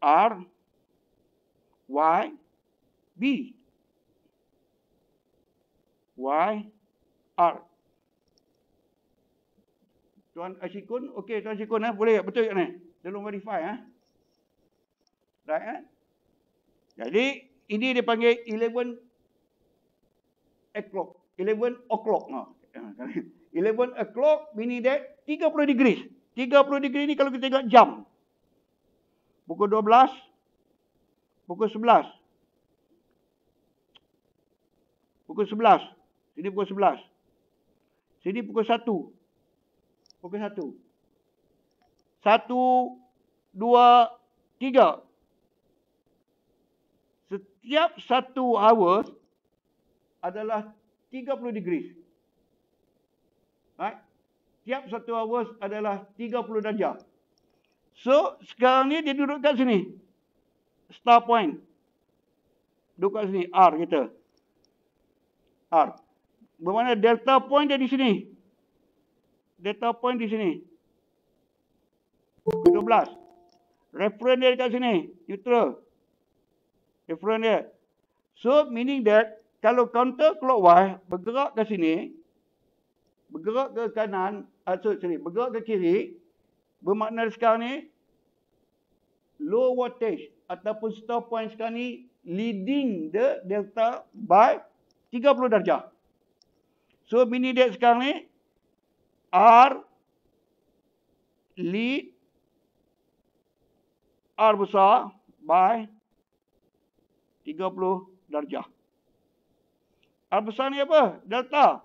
R. Y. B. Y. R. Tuan Asyikun. Okey Tuan Asyikun. Eh? Boleh Betul tak ni? Tolong verify. Eh? Right eh? Jadi ini dia panggil 11 o'clock. 11 o'clock. 11 o'clock meaning that 30 degrees. 30 degree ni kalau kita tengok jam. Pukul 12. Pukul 11. Pukul 11. Sini pukul 11. Sini pukul 1. Pukul 1. 1, 2, 3. 1, 2, 3. Setiap satu hour adalah 30 degrees. Right? Setiap satu hours adalah 30 darjah. So, sekarang ni dia duduk kat sini. Star point. Duduk kat sini. R kita. R. Bermakna delta point dia di sini. Delta point di sini. 12. Reference dia kat sini. Neutral. Reference dia. So, meaning that kalau counter clockwise bergerak ke sini, bergerak ke kanan, atau sini. Bergerak ke kiri, bermakna sekarang ni, low voltage ataupun stop point sekarang ni, leading the delta by 30 darjah. So, mini dek sekarang ni, R lead R besar by 30 darjah. R besar ni apa? Delta.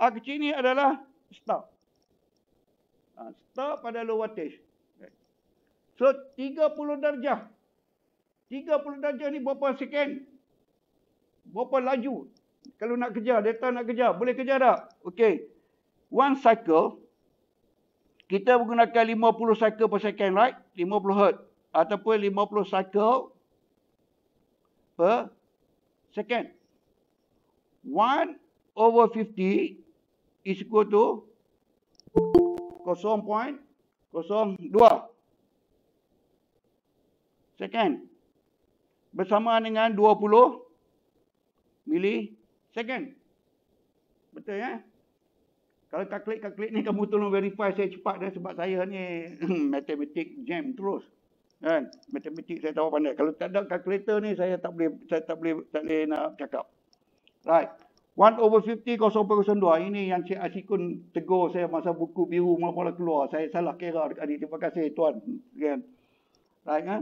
R kecil ni adalah stop. Ha, Start pada low wattage. So 30 darjah. 30 darjah ni berapa second? Berapa laju? Kalau nak kejar, data nak kejar. Boleh kejar tak? Okay. One cycle. Kita menggunakan 50 cycle per second, right? 50 hertz. Ataupun 50 cycle per second. 1 over 50 is equal to kosong kosong point dua second bersamaan dengan dua puluh mili second. Betul ya? Kalau tak klik, tak klik ni kamu tolong verify saya cepat dah sebab saya ni matematik jam terus. Kan? Matematik saya tahu pandai. Kalau tak ada kalkulator ni saya tak boleh saya tak boleh tak boleh nak cakap. Right. 1 over 50 0.02 ini yang Cik Asikun tegur saya masa buku biru mula-mula keluar saya salah kira dekat ni terima kasih tuan kan right kan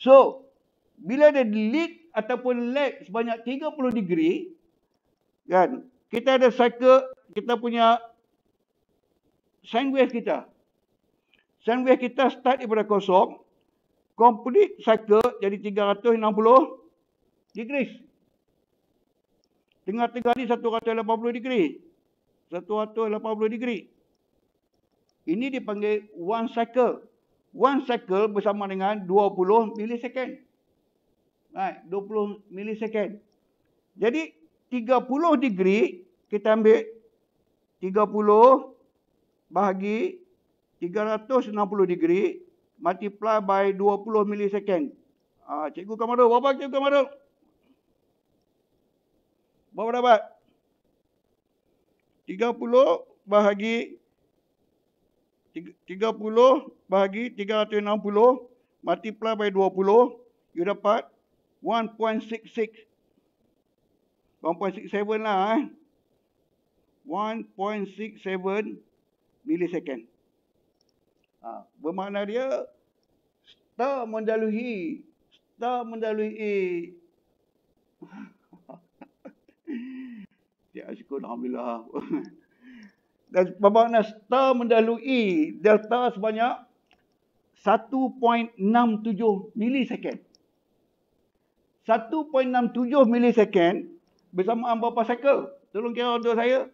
so bila ada leak ataupun lag sebanyak 30 degree kan kita ada cycle kita punya sine wave kita sine wave kita start daripada kosong complete cycle jadi 360 degree. Tengah-tengah ni 180 degree. 180 darjah. Ini dipanggil one cycle. One cycle bersama dengan 20 millisecond. Right, 20 millisecond. Jadi 30 darjah kita ambil 30 bahagi 360 darjah, multiply by 20 millisecond. Ah, cikgu Kamarul, berapa cikgu Kamarul? Berapa dapat? 30 bahagi 30 bahagi 360 multiply by 20 you dapat 1.66 1.67 lah eh 1.67 millisecond. Ha, bermakna dia star mendalui star mendalui syukur Alhamdulillah. Dan Bapak Nesta mendalui delta sebanyak 1.67 milisekund. 1.67 milisekund bersamaan berapa cycle? Tolong kira untuk saya.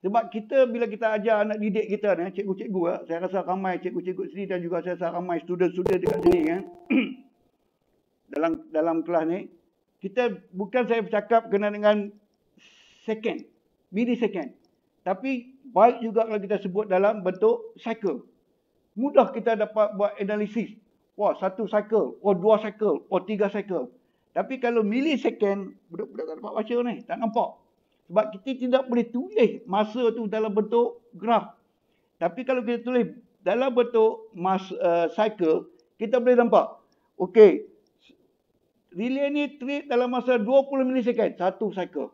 Sebab kita bila kita ajar anak didik kita ni, cikgu-cikgu lah. Saya rasa ramai cikgu-cikgu sini dan juga saya rasa ramai student-student dekat sini kan. dalam dalam kelas ni. Kita bukan saya bercakap kena dengan second, millisecond. Tapi baik juga kalau kita sebut dalam bentuk cycle. Mudah kita dapat buat analisis. Wah, satu cycle, wah oh, dua cycle, wah oh, tiga cycle. Tapi kalau mili second, budak-budak tak dapat baca ni, tak nampak. Sebab kita tidak boleh tulis masa tu dalam bentuk graf. Tapi kalau kita tulis dalam bentuk mas, uh, cycle, kita boleh nampak. Okey. Relay ni treat dalam masa 20 millisecond. Satu cycle.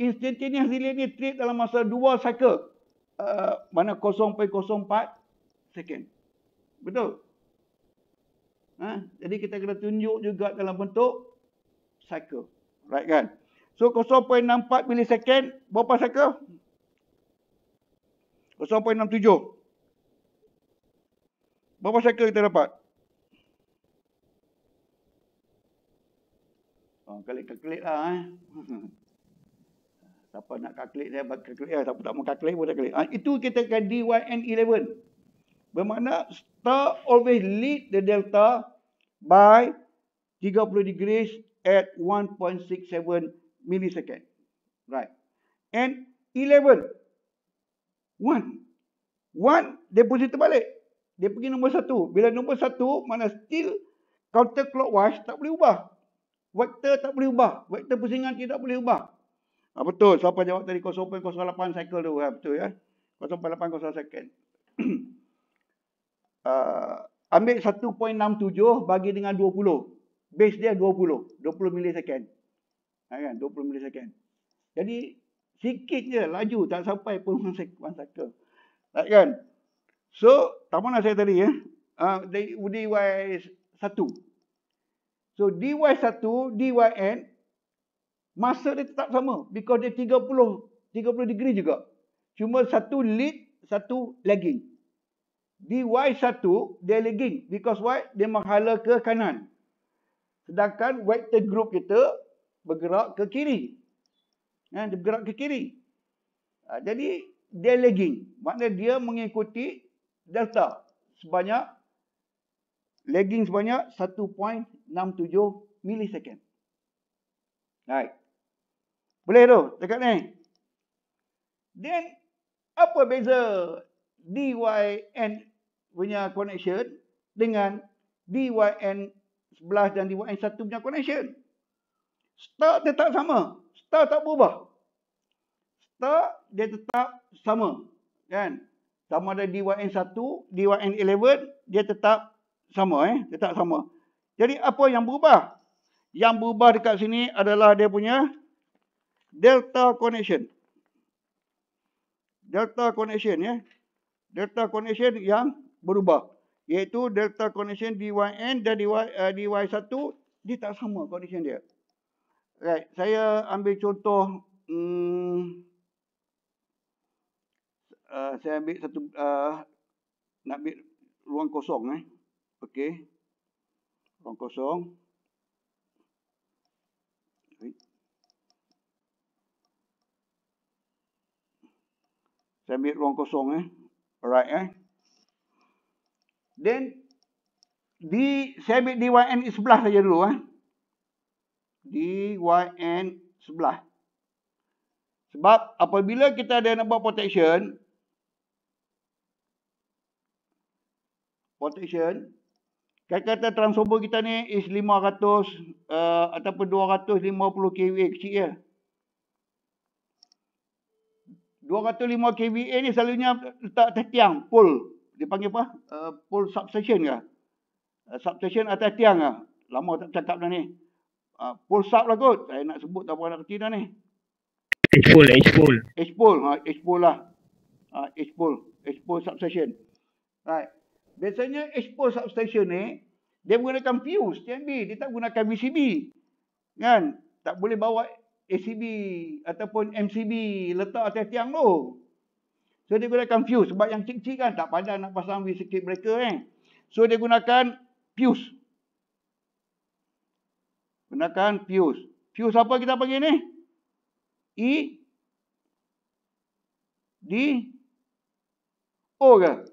Instantaneous delay ni trip dalam masa 2 cycle. Uh, mana 0.04 second. Betul? Ha? Jadi kita kena tunjuk juga dalam bentuk cycle. Right kan? So 0.64 milisecond berapa cycle? 0.67. Berapa cycle kita dapat? Oh, kalik-kalik lah eh. Siapa nak calculate dia, calculate lah. Siapa tak mau calculate pun calculate. Ha, itu kita kata DYN11. Bermakna star always lead the delta by 30 degrees at 1.67 millisecond. Right. And 11. one, one dia positif balik. Dia pergi nombor satu. Bila nombor satu mana still counterclockwise tak boleh ubah. Vector tak boleh ubah. Vector pusingan tidak boleh ubah. Ha, betul. Siapa jawab tadi 0.08 cycle tu. Ha, betul ya. 0408 second. uh, ambil 1.67 bagi dengan 20. Base dia 20. 20 millisecond. Ha, kan? 20 millisecond. Jadi sikit je laju tak sampai pun one cycle. Ha, kan? So, tak mana saya tadi ya. Uh, ah, DY1. So, DY1, DYN, Masa dia tetap sama. Because dia 30, 30 degree juga. Cuma satu lead, satu lagging. Di Y1, dia lagging. Because why? Dia menghala ke kanan. Sedangkan vector group kita bergerak ke kiri. Ha, dia bergerak ke kiri. Ha, jadi, dia lagging. Maknanya dia mengikuti delta sebanyak lagging sebanyak 1.67 milisecond. Right. Boleh tu cakap ni. Then apa beza DYN punya connection dengan DYN 11 dan DYN 1 punya connection? Start tetap sama. Start tak berubah. Start dia tetap sama. Kan? Sama ada DYN 1, DYN 11 dia tetap sama eh, tetap sama. Jadi apa yang berubah? Yang berubah dekat sini adalah dia punya delta connection. Delta connection ya. Delta connection yang berubah. Iaitu delta connection DYN dan DY1 eh, dia tak sama connection dia. Right. Saya ambil contoh hmm, uh, saya ambil satu uh, nak ambil ruang kosong eh. Okey. Ruang kosong. Saya ambil ruang kosong eh. Alright eh. Then di saya ambil DYN sebelah saja dulu eh. DYN sebelah. Sebab apabila kita ada nak buat protection protection kata-kata transformer kita ni is 500 uh, eh, ataupun 250 kVA kecil je. Ya. 205 kVA ni selalunya letak atas tiang, pole. Dia panggil apa? Uh, pole substation ke? Uh, substation atas tiang ke? Lama tak cakap dah ni. Uh, pole sub lah kot. Saya nak sebut tak apa nak kerti dah ni. H-pole, H-pole. H-pole, ah, H-pole lah. Ha, H-pole, H-pole substation. Right. Biasanya H-pole substation ni, dia menggunakan fuse, TNB. Dia tak gunakan VCB. Kan? Tak boleh bawa ACB ataupun MCB letak atas tiang tu. So dia gunakan fuse sebab yang kecil-kecil kan tak padan nak pasang V-circuit breaker eh. So dia gunakan fuse. Gunakan fuse. Fuse apa kita panggil ni? E D O ke?